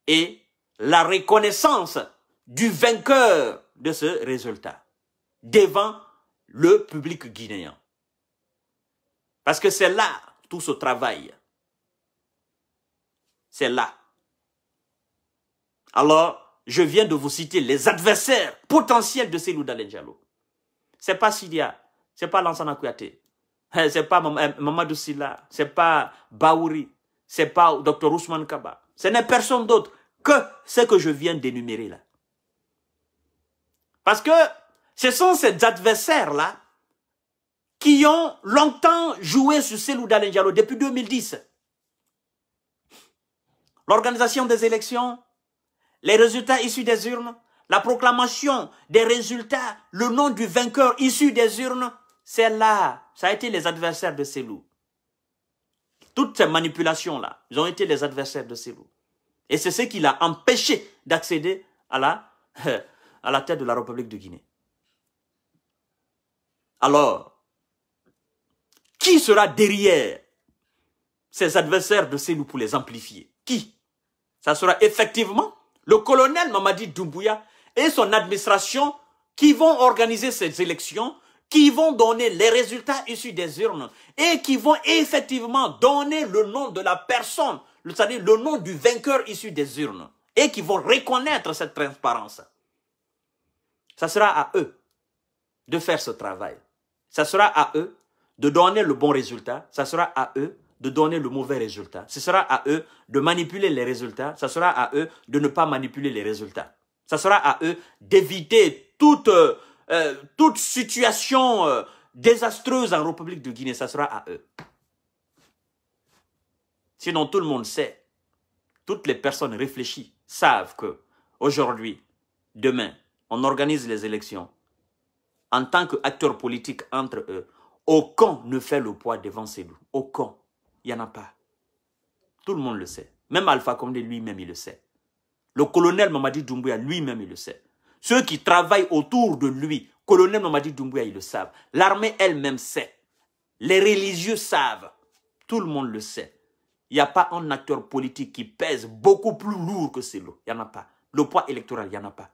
et la reconnaissance du vainqueur de ce résultat devant le public guinéen. Parce que c'est là tout ce travail. C'est là. Alors, je viens de vous citer les adversaires potentiels de Célou Ce C'est pas Sidia, c'est pas Lansana Kouyaté, hein, c'est pas euh, Mamadou Silla, c'est pas Baouri, c'est pas Dr Ousmane Kaba. Ce n'est personne d'autre que ce que je viens d'énumérer là. Parce que ce sont ces adversaires-là qui ont longtemps joué sur Célou Dalenjalo depuis 2010. L'organisation des élections les résultats issus des urnes, la proclamation des résultats, le nom du vainqueur issu des urnes, c'est là. Ça a été les adversaires de ces loups. Toutes ces manipulations-là, ils ont été les adversaires de ces loups. Et c'est ce qui l'a empêché d'accéder à la, à la tête de la République de Guinée. Alors, qui sera derrière ces adversaires de ces loups pour les amplifier Qui Ça sera effectivement le colonel Mamadi Doumbouya et son administration qui vont organiser ces élections, qui vont donner les résultats issus des urnes et qui vont effectivement donner le nom de la personne, c'est-à-dire le nom du vainqueur issu des urnes et qui vont reconnaître cette transparence. Ça sera à eux de faire ce travail. Ça sera à eux de donner le bon résultat. Ça sera à eux de donner le mauvais résultat. Ce sera à eux de manipuler les résultats. Ce sera à eux de ne pas manipuler les résultats. Ce sera à eux d'éviter toute, euh, euh, toute situation euh, désastreuse en République de Guinée. Ce sera à eux. Sinon, tout le monde sait, toutes les personnes réfléchies savent que aujourd'hui, demain, on organise les élections. En tant qu'acteurs politiques entre eux, aucun ne fait le poids devant ces loups. Aucun il n'y en a pas. Tout le monde le sait. Même Alpha Condé lui-même, il le sait. Le colonel Mamadi Doumbouya lui-même, il le sait. Ceux qui travaillent autour de lui, colonel Mamadi Doumbouya, ils le savent. L'armée elle-même sait. Les religieux savent. Tout le monde le sait. Il n'y a pas un acteur politique qui pèse beaucoup plus lourd que celui-là. Il n'y en a pas. Le poids électoral, il n'y en a pas.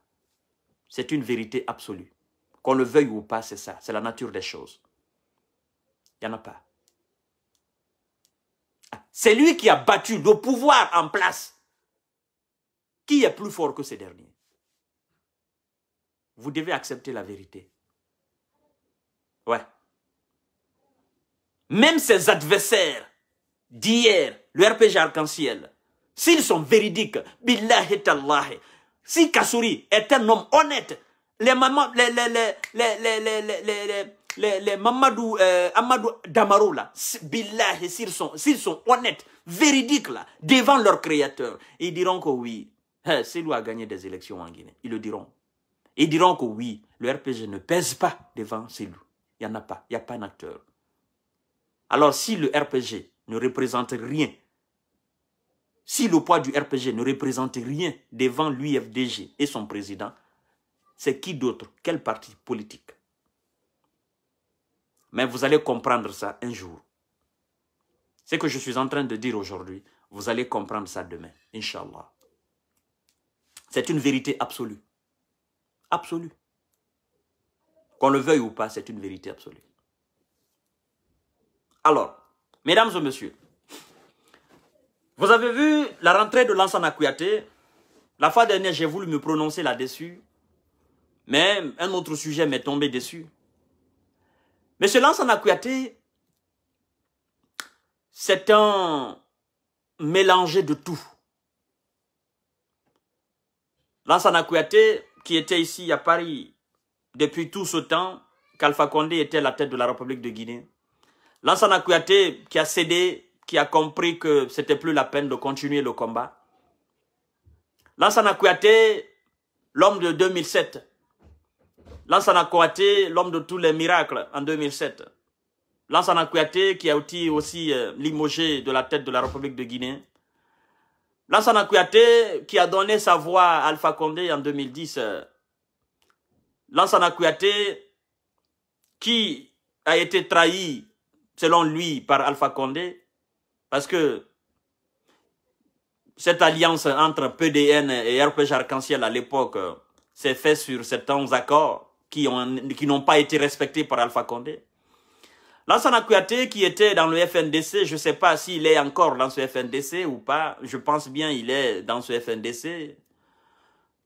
C'est une vérité absolue. Qu'on le veuille ou pas, c'est ça. C'est la nature des choses. Il n'y en a pas. C'est lui qui a battu le pouvoir en place. Qui est plus fort que ces derniers Vous devez accepter la vérité. Ouais. Même ses adversaires d'hier, le RPG arc-en-ciel, s'ils sont véridiques, si Kassouri est un homme honnête, les mamans, les, les, les, les les, Mamadou, euh, Amadou Damaro, s'ils sont, honnêtes, véridiques, devant leur créateur, ils diront que oui, hein, c'est a gagné des élections en Guinée. Ils le diront. Ils diront que oui, le RPG ne pèse pas devant Célou. Il n'y en a pas. Il n'y a pas un acteur. Alors si le RPG ne représente rien, si le poids du RPG ne représente rien devant l'UFDG et son président, c'est qui d'autre Quel parti politique mais vous allez comprendre ça un jour. Ce que je suis en train de dire aujourd'hui, vous allez comprendre ça demain, Inch'Allah. C'est une vérité absolue. Absolue. Qu'on le veuille ou pas, c'est une vérité absolue. Alors, mesdames et messieurs, vous avez vu la rentrée de en Aquiaté. La fois dernière, j'ai voulu me prononcer là-dessus. Mais un autre sujet m'est tombé dessus. Monsieur Lansana Akouyaté, c'est un mélangé de tout. Lansana qui était ici à Paris depuis tout ce temps qu'Alpha Condé était la tête de la République de Guinée. Lansana qui a cédé, qui a compris que c'était plus la peine de continuer le combat. Lansana l'homme de 2007, Lansana Kouyaté, l'homme de tous les miracles en 2007. Lansana Kouyaté, qui a outil aussi euh, limogé de la tête de la République de Guinée. Lansana Kouyaté, qui a donné sa voix à Alpha Condé en 2010. Lansana Kouyaté, qui a été trahi, selon lui, par Alpha Condé, parce que cette alliance entre PDN et RPG Arc-en-Ciel à l'époque euh, s'est faite sur certains accords qui n'ont qui pas été respectés par Alpha Condé. Lansana Kouyaté, qui était dans le FNDC, je ne sais pas s'il est encore dans ce FNDC ou pas. Je pense bien il est dans ce FNDC.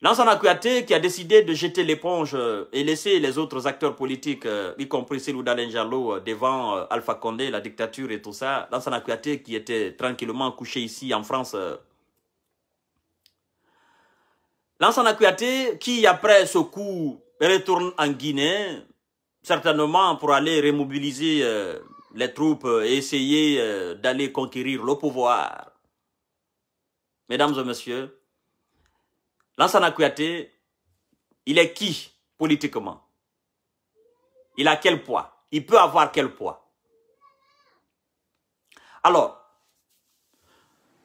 Lansana Kouyaté, qui a décidé de jeter l'éponge euh, et laisser les autres acteurs politiques, euh, y compris Silou Dalenjalo, euh, devant Alpha Condé, la dictature et tout ça. Lansana Kouyaté, qui était tranquillement couché ici en France. Lansana Kouyaté, qui après ce coup retourne en Guinée, certainement pour aller remobiliser euh, les troupes et essayer euh, d'aller conquérir le pouvoir. Mesdames et messieurs, Lansana il est qui politiquement Il a quel poids Il peut avoir quel poids Alors,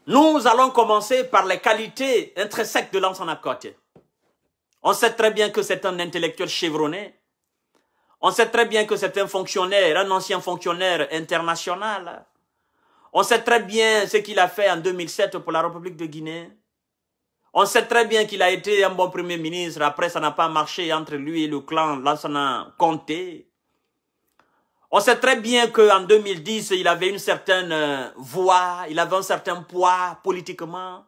nous allons commencer par les qualités intrinsèques de Lansana on sait très bien que c'est un intellectuel chevronné. On sait très bien que c'est un fonctionnaire, un ancien fonctionnaire international. On sait très bien ce qu'il a fait en 2007 pour la République de Guinée. On sait très bien qu'il a été un bon premier ministre. Après, ça n'a pas marché entre lui et le clan Là, ça n'a compté. On sait très bien qu'en 2010, il avait une certaine euh, voix, il avait un certain poids politiquement.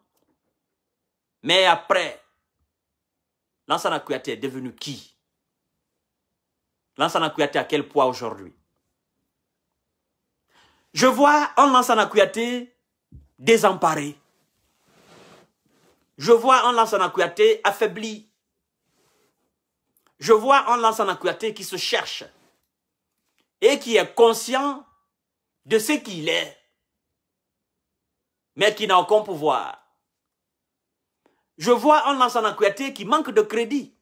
Mais après, Lansana est devenu qui Lansana Kouyaté a quel poids aujourd'hui Je vois un Lansana désemparé. Je vois un Lansana affaibli. Je vois un Lansana qui se cherche et qui est conscient de ce qu'il est, mais qui n'a aucun pouvoir. Je vois un Lansana Kouyaté qui manque de crédit.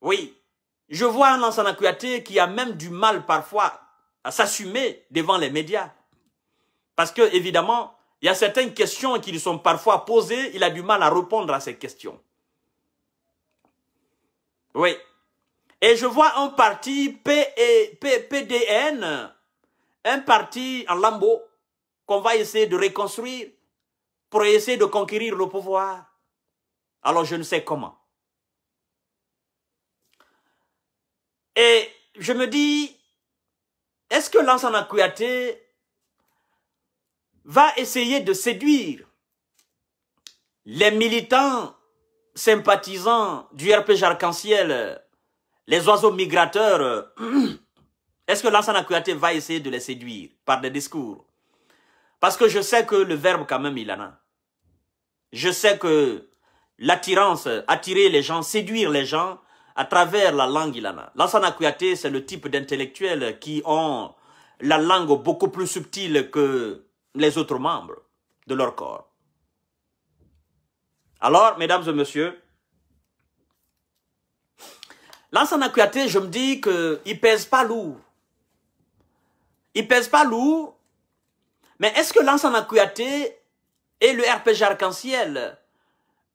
Oui, je vois un Lansana qui a même du mal parfois à s'assumer devant les médias. Parce que, évidemment, il y a certaines questions qui lui sont parfois posées, il a du mal à répondre à ces questions. Oui. Et je vois un parti PDN, un parti en lambeau qu'on va essayer de reconstruire, pour essayer de conquérir le pouvoir. Alors je ne sais comment. Et je me dis, est-ce que Lansana Kouyaté va essayer de séduire les militants sympathisants du RPG arc-en-ciel, les oiseaux migrateurs Est-ce que Lansana Kouyaté va essayer de les séduire par des discours Parce que je sais que le verbe quand même, il en a. Je sais que l'attirance, attirer les gens, séduire les gens à travers la langue il Ilana. L'ansanakuyate, Kouyaté, c'est le type d'intellectuels qui ont la langue beaucoup plus subtile que les autres membres de leur corps. Alors, mesdames et messieurs, l'ancien je me dis qu'il pèse pas lourd. Il pèse pas lourd, mais est-ce que l'ancien et le RPG Arc-en-Ciel,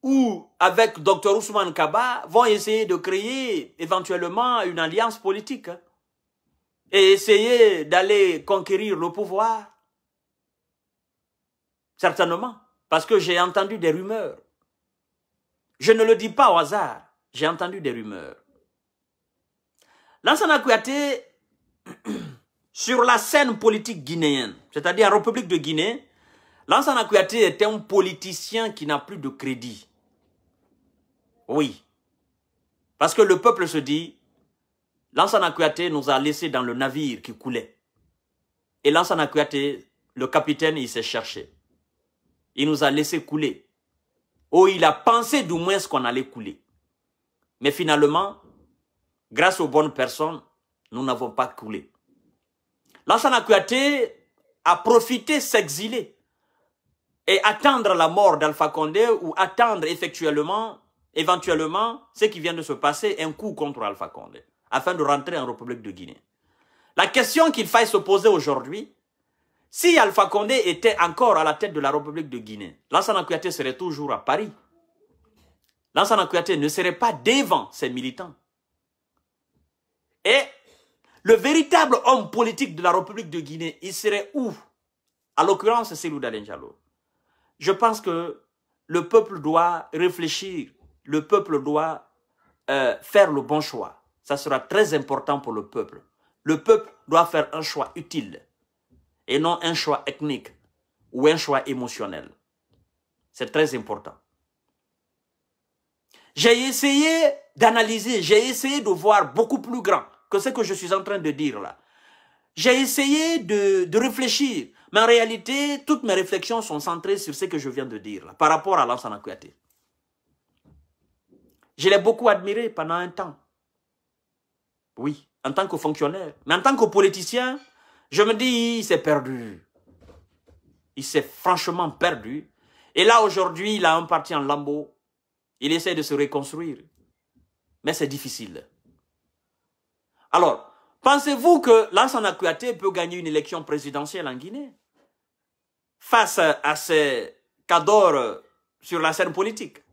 ou avec Dr Ousmane Kaba, vont essayer de créer éventuellement une alliance politique hein, et essayer d'aller conquérir le pouvoir. Certainement, parce que j'ai entendu des rumeurs. Je ne le dis pas au hasard, j'ai entendu des rumeurs. Lansana sur la scène politique guinéenne, c'est-à-dire en République de Guinée, Lansana Kouyaté était un politicien qui n'a plus de crédit. Oui. Parce que le peuple se dit, Lansana nous a laissés dans le navire qui coulait. Et Lansana le capitaine, il s'est cherché. Il nous a laissé couler. Ou oh, il a pensé du moins ce qu'on allait couler. Mais finalement, grâce aux bonnes personnes, nous n'avons pas coulé. Lansana a profité s'exiler et attendre la mort d'Alpha Condé ou attendre effectuellement, éventuellement, ce qui vient de se passer, un coup contre Alpha Condé, afin de rentrer en République de Guinée. La question qu'il faille se poser aujourd'hui, si Alpha Condé était encore à la tête de la République de Guinée, Lansana Kouyaté serait toujours à Paris. Lansana Kouyaté ne serait pas devant ses militants. Et le véritable homme politique de la République de Guinée, il serait où À l'occurrence, c'est Célou Dalenjalo je pense que le peuple doit réfléchir, le peuple doit euh, faire le bon choix. Ça sera très important pour le peuple. Le peuple doit faire un choix utile et non un choix ethnique ou un choix émotionnel. C'est très important. J'ai essayé d'analyser, j'ai essayé de voir beaucoup plus grand que ce que je suis en train de dire là. J'ai essayé de, de réfléchir mais en réalité, toutes mes réflexions sont centrées sur ce que je viens de dire par rapport à Lansana Kouyaté. Je l'ai beaucoup admiré pendant un temps. Oui, en tant que fonctionnaire. Mais en tant que politicien, je me dis, il s'est perdu. Il s'est franchement perdu. Et là, aujourd'hui, il a un parti en lambeau. Il essaie de se reconstruire. Mais c'est difficile. Alors, pensez-vous que Lansana Kouyaté peut gagner une élection présidentielle en Guinée face à ces cadors sur la scène politique.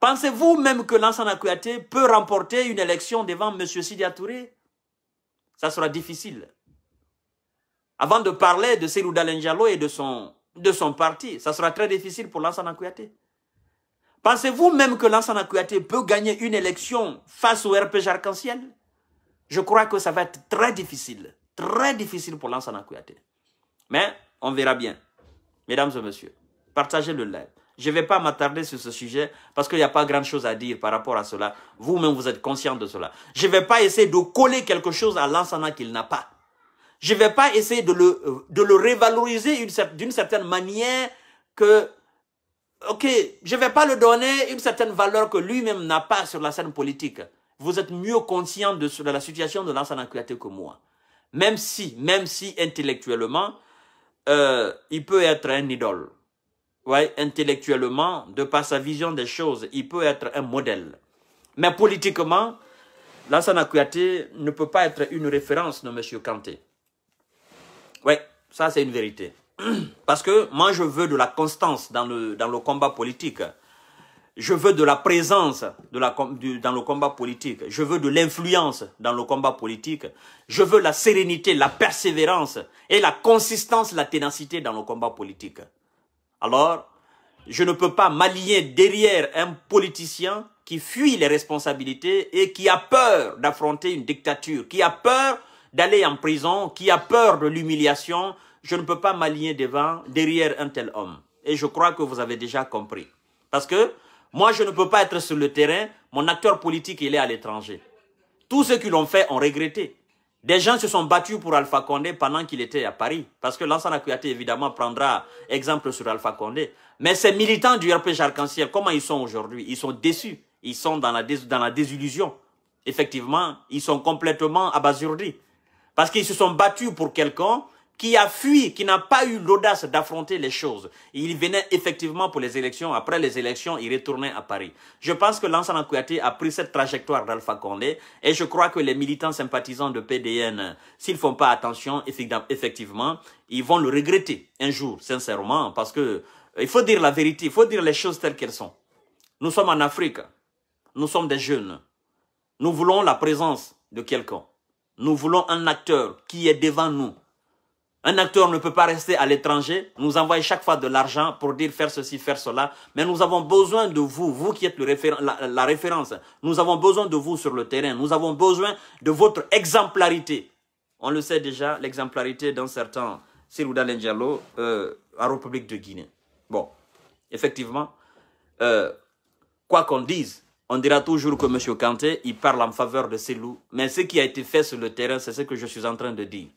Pensez-vous même que Lansana Kouyaté peut remporter une élection devant M. Sidia Touré Ça sera difficile. Avant de parler de Serouda Dalenjalo et de son, de son parti, ça sera très difficile pour Lansana Kouyaté. Pensez-vous même que Lansana Kouyaté peut gagner une élection face au RPG Arc-en-Ciel Je crois que ça va être très difficile. Très difficile pour Lansana Kouyaté. Mais on verra bien. Mesdames et messieurs, partagez le live. Je ne vais pas m'attarder sur ce sujet parce qu'il n'y a pas grand-chose à dire par rapport à cela. Vous-même, vous êtes conscient de cela. Je ne vais pas essayer de coller quelque chose à l'ensana qu'il n'a pas. Je ne vais pas essayer de le, euh, de le révaloriser d'une certaine manière que, ok, je ne vais pas le donner une certaine valeur que lui-même n'a pas sur la scène politique. Vous êtes mieux conscient de, la situation de l'ensana que moi. Même si, même si intellectuellement, euh, il peut être un idole. Ouais, intellectuellement, de par sa vision des choses, il peut être un modèle. Mais politiquement, la Kouyaté ne peut pas être une référence de M. Kanté. Oui, ça c'est une vérité. Parce que moi je veux de la constance dans le, dans le combat politique. Je veux de la présence de la, dans le combat politique. Je veux de l'influence dans le combat politique. Je veux la sérénité, la persévérance et la consistance, la ténacité dans le combat politique. Alors, je ne peux pas m'allier derrière un politicien qui fuit les responsabilités et qui a peur d'affronter une dictature, qui a peur d'aller en prison, qui a peur de l'humiliation. Je ne peux pas m'allier devant, derrière un tel homme. Et je crois que vous avez déjà compris. Parce que moi, je ne peux pas être sur le terrain. Mon acteur politique, il est à l'étranger. Tous ceux qui l'ont fait ont regretté. Des gens se sont battus pour Alpha Condé pendant qu'il était à Paris. Parce que Lansana Kouyaté, évidemment, prendra exemple sur Alpha Condé. Mais ces militants du RPG arc en comment ils sont aujourd'hui Ils sont déçus. Ils sont dans la, dans la désillusion. Effectivement, ils sont complètement abasourdis. Parce qu'ils se sont battus pour quelqu'un qui a fui, qui n'a pas eu l'audace d'affronter les choses. Il venait effectivement pour les élections. Après les élections, il retournait à Paris. Je pense que Lansana Kouyaté a pris cette trajectoire d'Alpha Condé et je crois que les militants sympathisants de PDN, s'ils font pas attention, effectivement, ils vont le regretter un jour, sincèrement, parce que il faut dire la vérité, il faut dire les choses telles qu'elles sont. Nous sommes en Afrique, nous sommes des jeunes, nous voulons la présence de quelqu'un, nous voulons un acteur qui est devant nous, un acteur ne peut pas rester à l'étranger, nous envoyer chaque fois de l'argent pour dire faire ceci, faire cela. Mais nous avons besoin de vous, vous qui êtes le la, référence. Nous avons besoin de vous sur le terrain. Nous avons besoin de votre exemplarité. On le sait déjà, l'exemplarité d'un certain Sirouda à euh, à République de Guinée. Bon, effectivement, euh, quoi qu'on dise, on dira toujours que M. Kanté, il parle en faveur de loups, Mais ce qui a été fait sur le terrain, c'est ce que je suis en train de dire.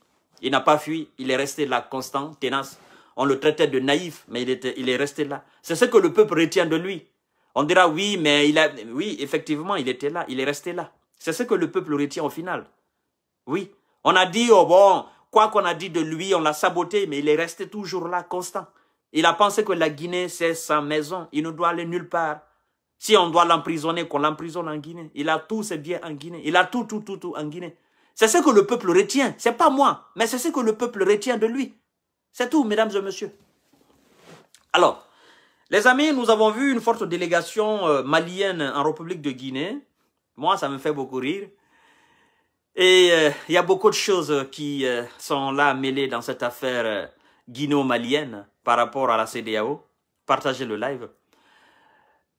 Il n'a pas fui, il est resté là, constant, tenace. On le traitait de naïf, mais il, il est resté là. C'est ce que le peuple retient de lui. On dira oui, mais il a, oui, effectivement, il était là, il est resté là. C'est ce que le peuple retient au final. Oui, on a dit, oh bon, quoi qu'on a dit de lui, on l'a saboté, mais il est resté toujours là, constant. Il a pensé que la Guinée, c'est sa maison. Il ne doit aller nulle part. Si on doit l'emprisonner, qu'on l'emprisonne en Guinée. Il a tous ses biens en Guinée. Il a tout, tout, tout, tout en Guinée. C'est ce que le peuple retient. C'est pas moi, mais c'est ce que le peuple retient de lui. C'est tout, mesdames et messieurs. Alors, les amis, nous avons vu une forte délégation euh, malienne en République de Guinée. Moi, ça me fait beaucoup rire. Et euh, il y a beaucoup de choses qui euh, sont là mêlées dans cette affaire guinéo guino-malienne par rapport à la CDAO. Partagez le live.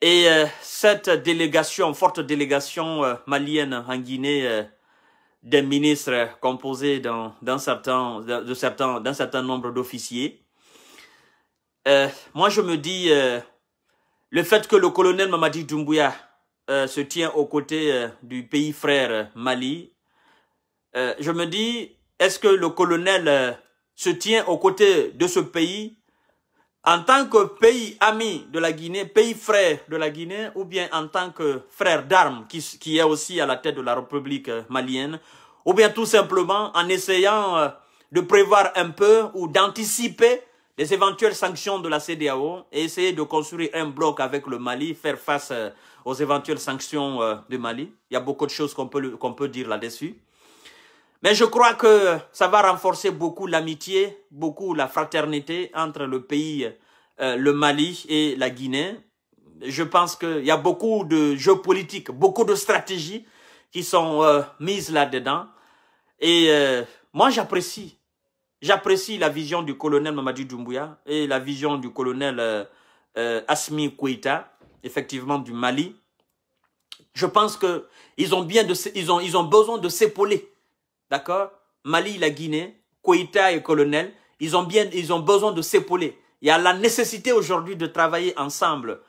Et cette délégation, forte délégation malienne en Guinée, des ministres composés d'un certain, de d'un certain nombre d'officiers. Euh, moi, je me dis, euh, le fait que le colonel Mamadi Doumbouya euh, se tient aux côtés du pays frère Mali, je me dis, est-ce que le colonel se tient aux côtés de ce pays en tant que pays ami de la Guinée, pays frère de la Guinée, ou bien en tant que frère d'armes qui, est aussi à la tête de la République euh, malienne, ou bien tout simplement en essayant euh, de prévoir un peu ou d'anticiper les éventuelles sanctions de la CDAO et essayer de construire un bloc avec le Mali, faire face euh, aux éventuelles sanctions du Mali. Il y a beaucoup de choses qu'on peut dire là-dessus. Mais je crois que ça va renforcer beaucoup l'amitié, beaucoup la fraternité entre le pays, euh, le Mali et la Guinée. Je pense qu'il y a beaucoup de jeux politiques, beaucoup de stratégies qui sont euh, mises là-dedans. Et euh, moi, j'apprécie. J'apprécie la vision du colonel Mamadou Doumbouya et la vision du colonel Asmi Kouita, effectivement du Mali. Je pense qu'ils ont, bien ils ont, ils ont besoin de s'épauler D'accord Mali, la Guinée, Koïta et Colonel, ils ont, bien, ils ont besoin de s'épauler. Il y a la nécessité aujourd'hui de travailler ensemble.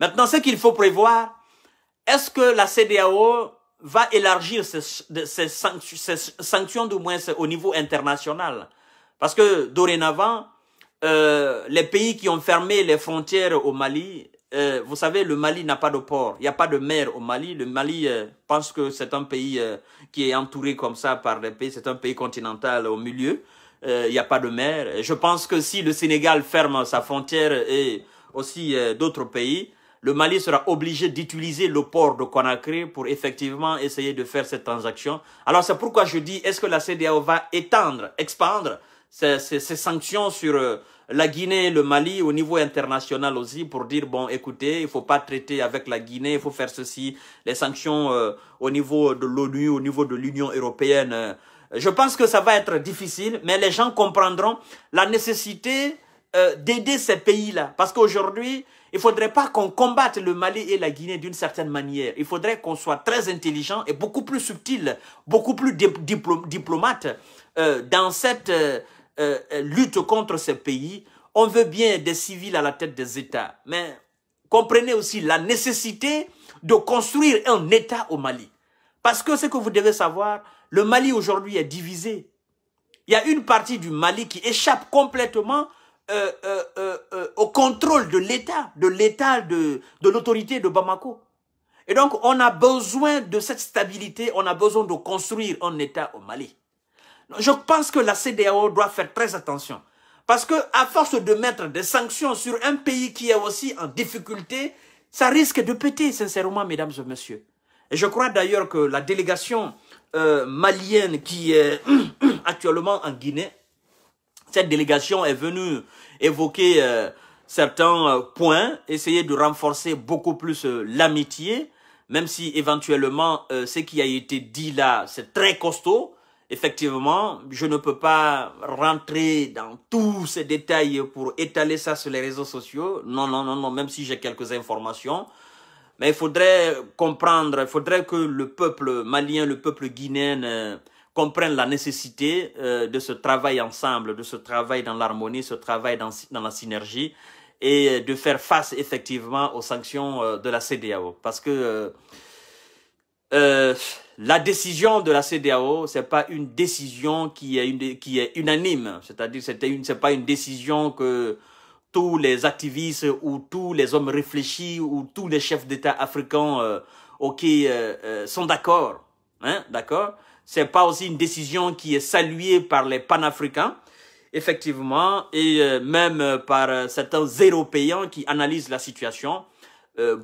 Maintenant, ce qu'il faut prévoir, est-ce que la CDAO va élargir ses, sanctions, du moins au niveau international Parce que dorénavant, euh, les pays qui ont fermé les frontières au Mali euh, vous savez, le Mali n'a pas de port, il n'y a pas de mer au Mali. Le Mali euh, pense que c'est un pays euh, qui est entouré comme ça par des pays, c'est un pays continental au milieu, il n'y a pas de mer. Je pense que si le Sénégal ferme sa frontière et aussi d'autres pays, le Mali sera obligé d'utiliser le port de Conakry pour effectivement essayer de faire cette transaction. Alors c'est pourquoi je dis, est-ce que la CDAO va étendre, expandre ces sanctions sur la Guinée et le Mali au niveau international aussi pour dire, bon, écoutez, il ne faut pas traiter avec la Guinée, il faut faire ceci, les sanctions euh, au niveau de l'ONU, au niveau de l'Union européenne. Euh, je pense que ça va être difficile, mais les gens comprendront la nécessité euh, d'aider ces pays-là. Parce qu'aujourd'hui, il faudrait pas qu'on combatte le Mali et la Guinée d'une certaine manière. Il faudrait qu'on soit très intelligent et beaucoup plus subtil, beaucoup plus diplomate dans cette... Euh, euh, lutte contre ces pays. On veut bien des civils à la tête des États. Mais comprenez aussi la nécessité de construire un État au Mali. Parce que ce que vous devez savoir, le Mali aujourd'hui est divisé. Il y a une partie du Mali qui échappe complètement euh, au contrôle de l'État, de l'État, de, de l'autorité de Bamako. Et donc, on a besoin de cette stabilité, on a besoin de construire un État au Mali. Je pense que la CDAO doit faire très attention. Parce que à force de mettre des sanctions sur un pays qui est aussi en difficulté, ça risque de péter, sincèrement, mesdames et messieurs. Et je crois d'ailleurs que la délégation euh, malienne qui est actuellement en Guinée, cette délégation est venue évoquer euh, certains euh, points, essayer de renforcer beaucoup plus l'amitié, même si éventuellement ce qui a été dit là, c'est très costaud, Effectivement, je ne peux pas rentrer dans tous ces détails pour étaler ça sur les réseaux sociaux. Non, non, non, non, même si j'ai quelques informations. Mais il faudrait comprendre, il faudrait que le peuple malien, le peuple guinéen euh, comprenne la nécessité euh, de ce travail ensemble, de ce travail dans l'harmonie, ce travail dans, la synergie et de faire face effectivement aux sanctions euh, de la CDAO. Parce que la décision de la CDAO, c'est pas une décision qui est, unanime. C'est-à-dire, c'était une, c'est pas une décision que tous les activistes ou tous les hommes réfléchis ou tous les chefs d'État africains euh, ok, euh, euh, sont d'accord. Hein, d'accord C'est pas aussi une décision qui est saluée par les panafricains, effectivement, et même par certains Européens qui analysent la situation.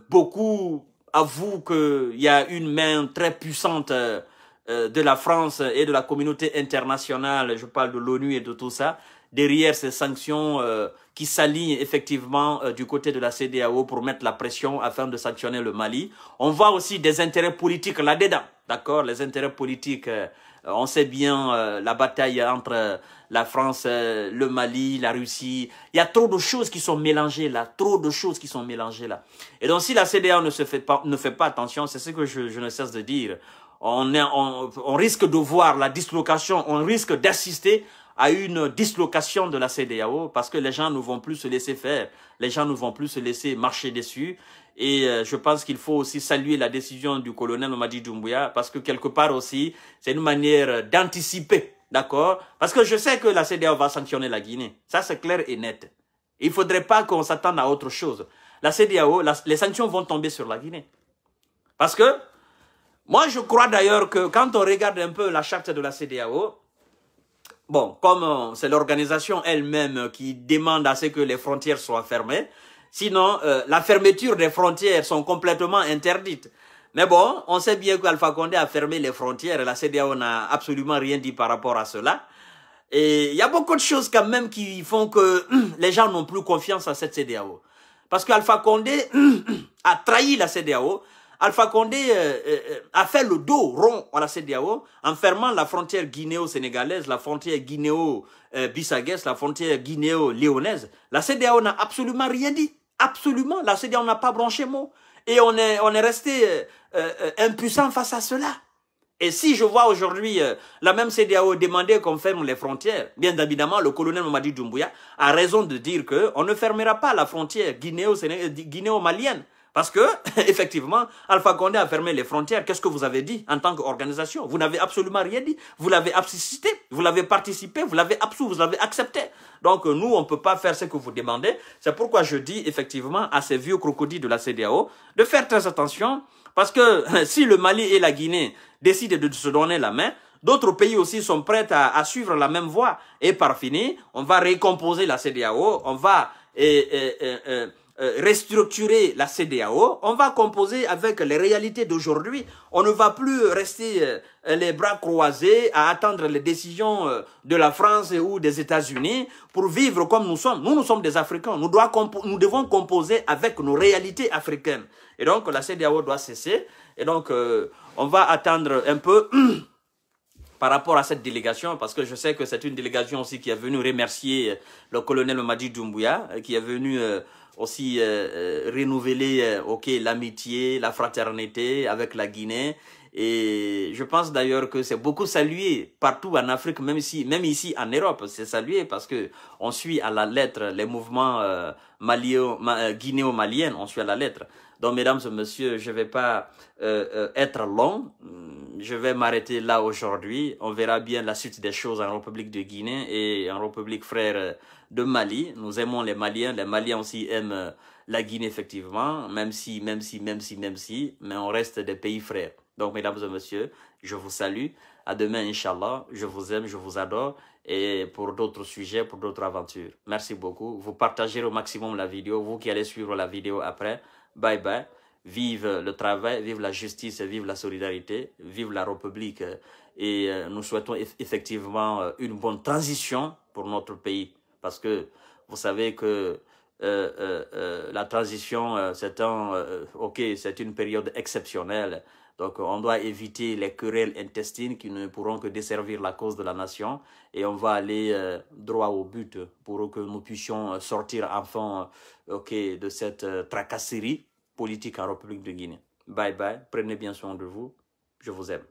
beaucoup avoue qu'il y a une main très puissante euh, euh, de la France et de la communauté internationale, je parle de l'ONU et de tout ça, derrière ces sanctions euh, qui s'alignent effectivement du côté de la CDAO pour mettre la pression afin de sanctionner le Mali. On voit aussi des intérêts politiques là-dedans d'accord, les intérêts politiques. Euh, on sait bien euh, la bataille entre euh, la France, le Mali, la Russie. Il y a trop de choses qui sont mélangées là, trop de choses qui sont mélangées là. Et donc si la CDAO ne se fait pas, ne fait pas attention, c'est ce que je, ne cesse de dire. On, on risque de voir la dislocation, on risque d'assister à une dislocation de la CDAO parce que les gens ne vont plus se laisser faire, les gens ne vont plus se laisser marcher dessus et euh, je pense qu'il faut aussi saluer la décision du colonel Madi Doumbouya parce que quelque part aussi, c'est une manière d'anticiper, d'accord Parce que je sais que la CDAO va sanctionner la Guinée. Ça, c'est clair et net. Il ne faudrait pas qu'on s'attende à autre chose. La CDAO, les sanctions vont tomber sur la Guinée. Parce que, moi, je crois d'ailleurs que quand on regarde un peu la charte de la CDAO, bon, comme euh, c'est l'organisation elle-même qui demande à ce que les frontières soient fermées, Sinon, euh, la fermeture des frontières sont complètement interdites. Mais bon, on sait bien qu'Alpha Condé a fermé les frontières. et La CDAO n'a absolument rien dit par rapport à cela. Et il y a beaucoup de choses quand même qui font que les gens n'ont plus confiance à cette CDAO. Parce qu'Alpha Condé a trahi la CDAO. Alpha Condé euh, euh, a fait le dos rond à la CDAO en fermant la frontière guinéo-sénégalaise, la frontière guinéo-bissagaise, la frontière guinéo-léonaise. La CDAO n'a absolument rien dit. Absolument. La CDAO n'a pas branché mot. Et on est, on est resté euh, euh, impuissant face à cela. Et si je vois aujourd'hui euh, la même CDAO demander qu'on ferme les frontières, bien évidemment, le colonel Mamadi Doumbouya a raison de dire qu'on ne fermera pas la frontière guinéo-malienne. Parce que, effectivement, Alpha Condé a fermé les frontières. Qu'est-ce que vous avez dit en tant qu'organisation Vous n'avez absolument rien dit. Vous l'avez abscité, vous l'avez participé, vous l'avez absous, vous l'avez accepté. Donc, euh, nous, on ne peut pas faire ce que vous demandez. C'est pourquoi je dis, effectivement, à ces vieux crocodiles de la CDAO de faire très attention. Parce que si le Mali et la Guinée décident de se donner la main, D'autres pays aussi sont prêts à, suivre la même voie. Et par fini, on va récomposer la CDAO, on va et, euh, restructurer la CDAO, on va composer avec les réalités d'aujourd'hui. On ne va plus rester euh, les bras croisés à attendre les décisions euh, de la France ou des États-Unis pour vivre comme nous sommes. Nous, nous sommes des Africains. Nous, doit nous devons composer avec nos réalités africaines. Et donc, la CDAO doit cesser. Et donc, on va attendre un peu par rapport à cette délégation, parce que je sais que c'est une délégation aussi qui est venue remercier euh, le colonel Madi Doumbouya, euh, qui est venu euh, aussi renouveler l'amitié, la fraternité avec la Guinée. Et je pense d'ailleurs que c'est beaucoup salué partout en Afrique, même, même ici en Europe, c'est salué parce qu'on suit à la lettre les mouvements guinéo-maliens, on suit à la lettre. Donc, mesdames et messieurs, je ne vais pas euh, euh, être long. Hum, je vais m'arrêter là aujourd'hui. On verra bien la suite des choses en République de Guinée et en République frère euh, de Mali. Nous aimons les Maliens. Les Maliens aussi aiment la Guinée, effectivement, même si, même si, même si, même si. Mais on reste des pays frères. Donc, mesdames et messieurs, je vous salue. À demain, Inch'Allah. Je vous aime, je vous adore. Et pour d'autres sujets, pour d'autres aventures. Merci beaucoup. Vous partagez au maximum la vidéo. Vous qui allez suivre la vidéo après bye bye. Vive le travail, vive la justice, vive la solidarité, vive la République. Et euh, nous souhaitons effectivement euh, une bonne transition pour notre pays. Parce que vous savez que euh, la transition, c'est un, ok, c'est une période exceptionnelle. Donc, on doit éviter les querelles intestines qui ne pourront que desservir la cause de la nation. Et on va aller droit au but pour que nous puissions sortir enfin ok, de cette tracasserie politique en République de Guinée. Bye bye, prenez bien soin de vous, je vous aime.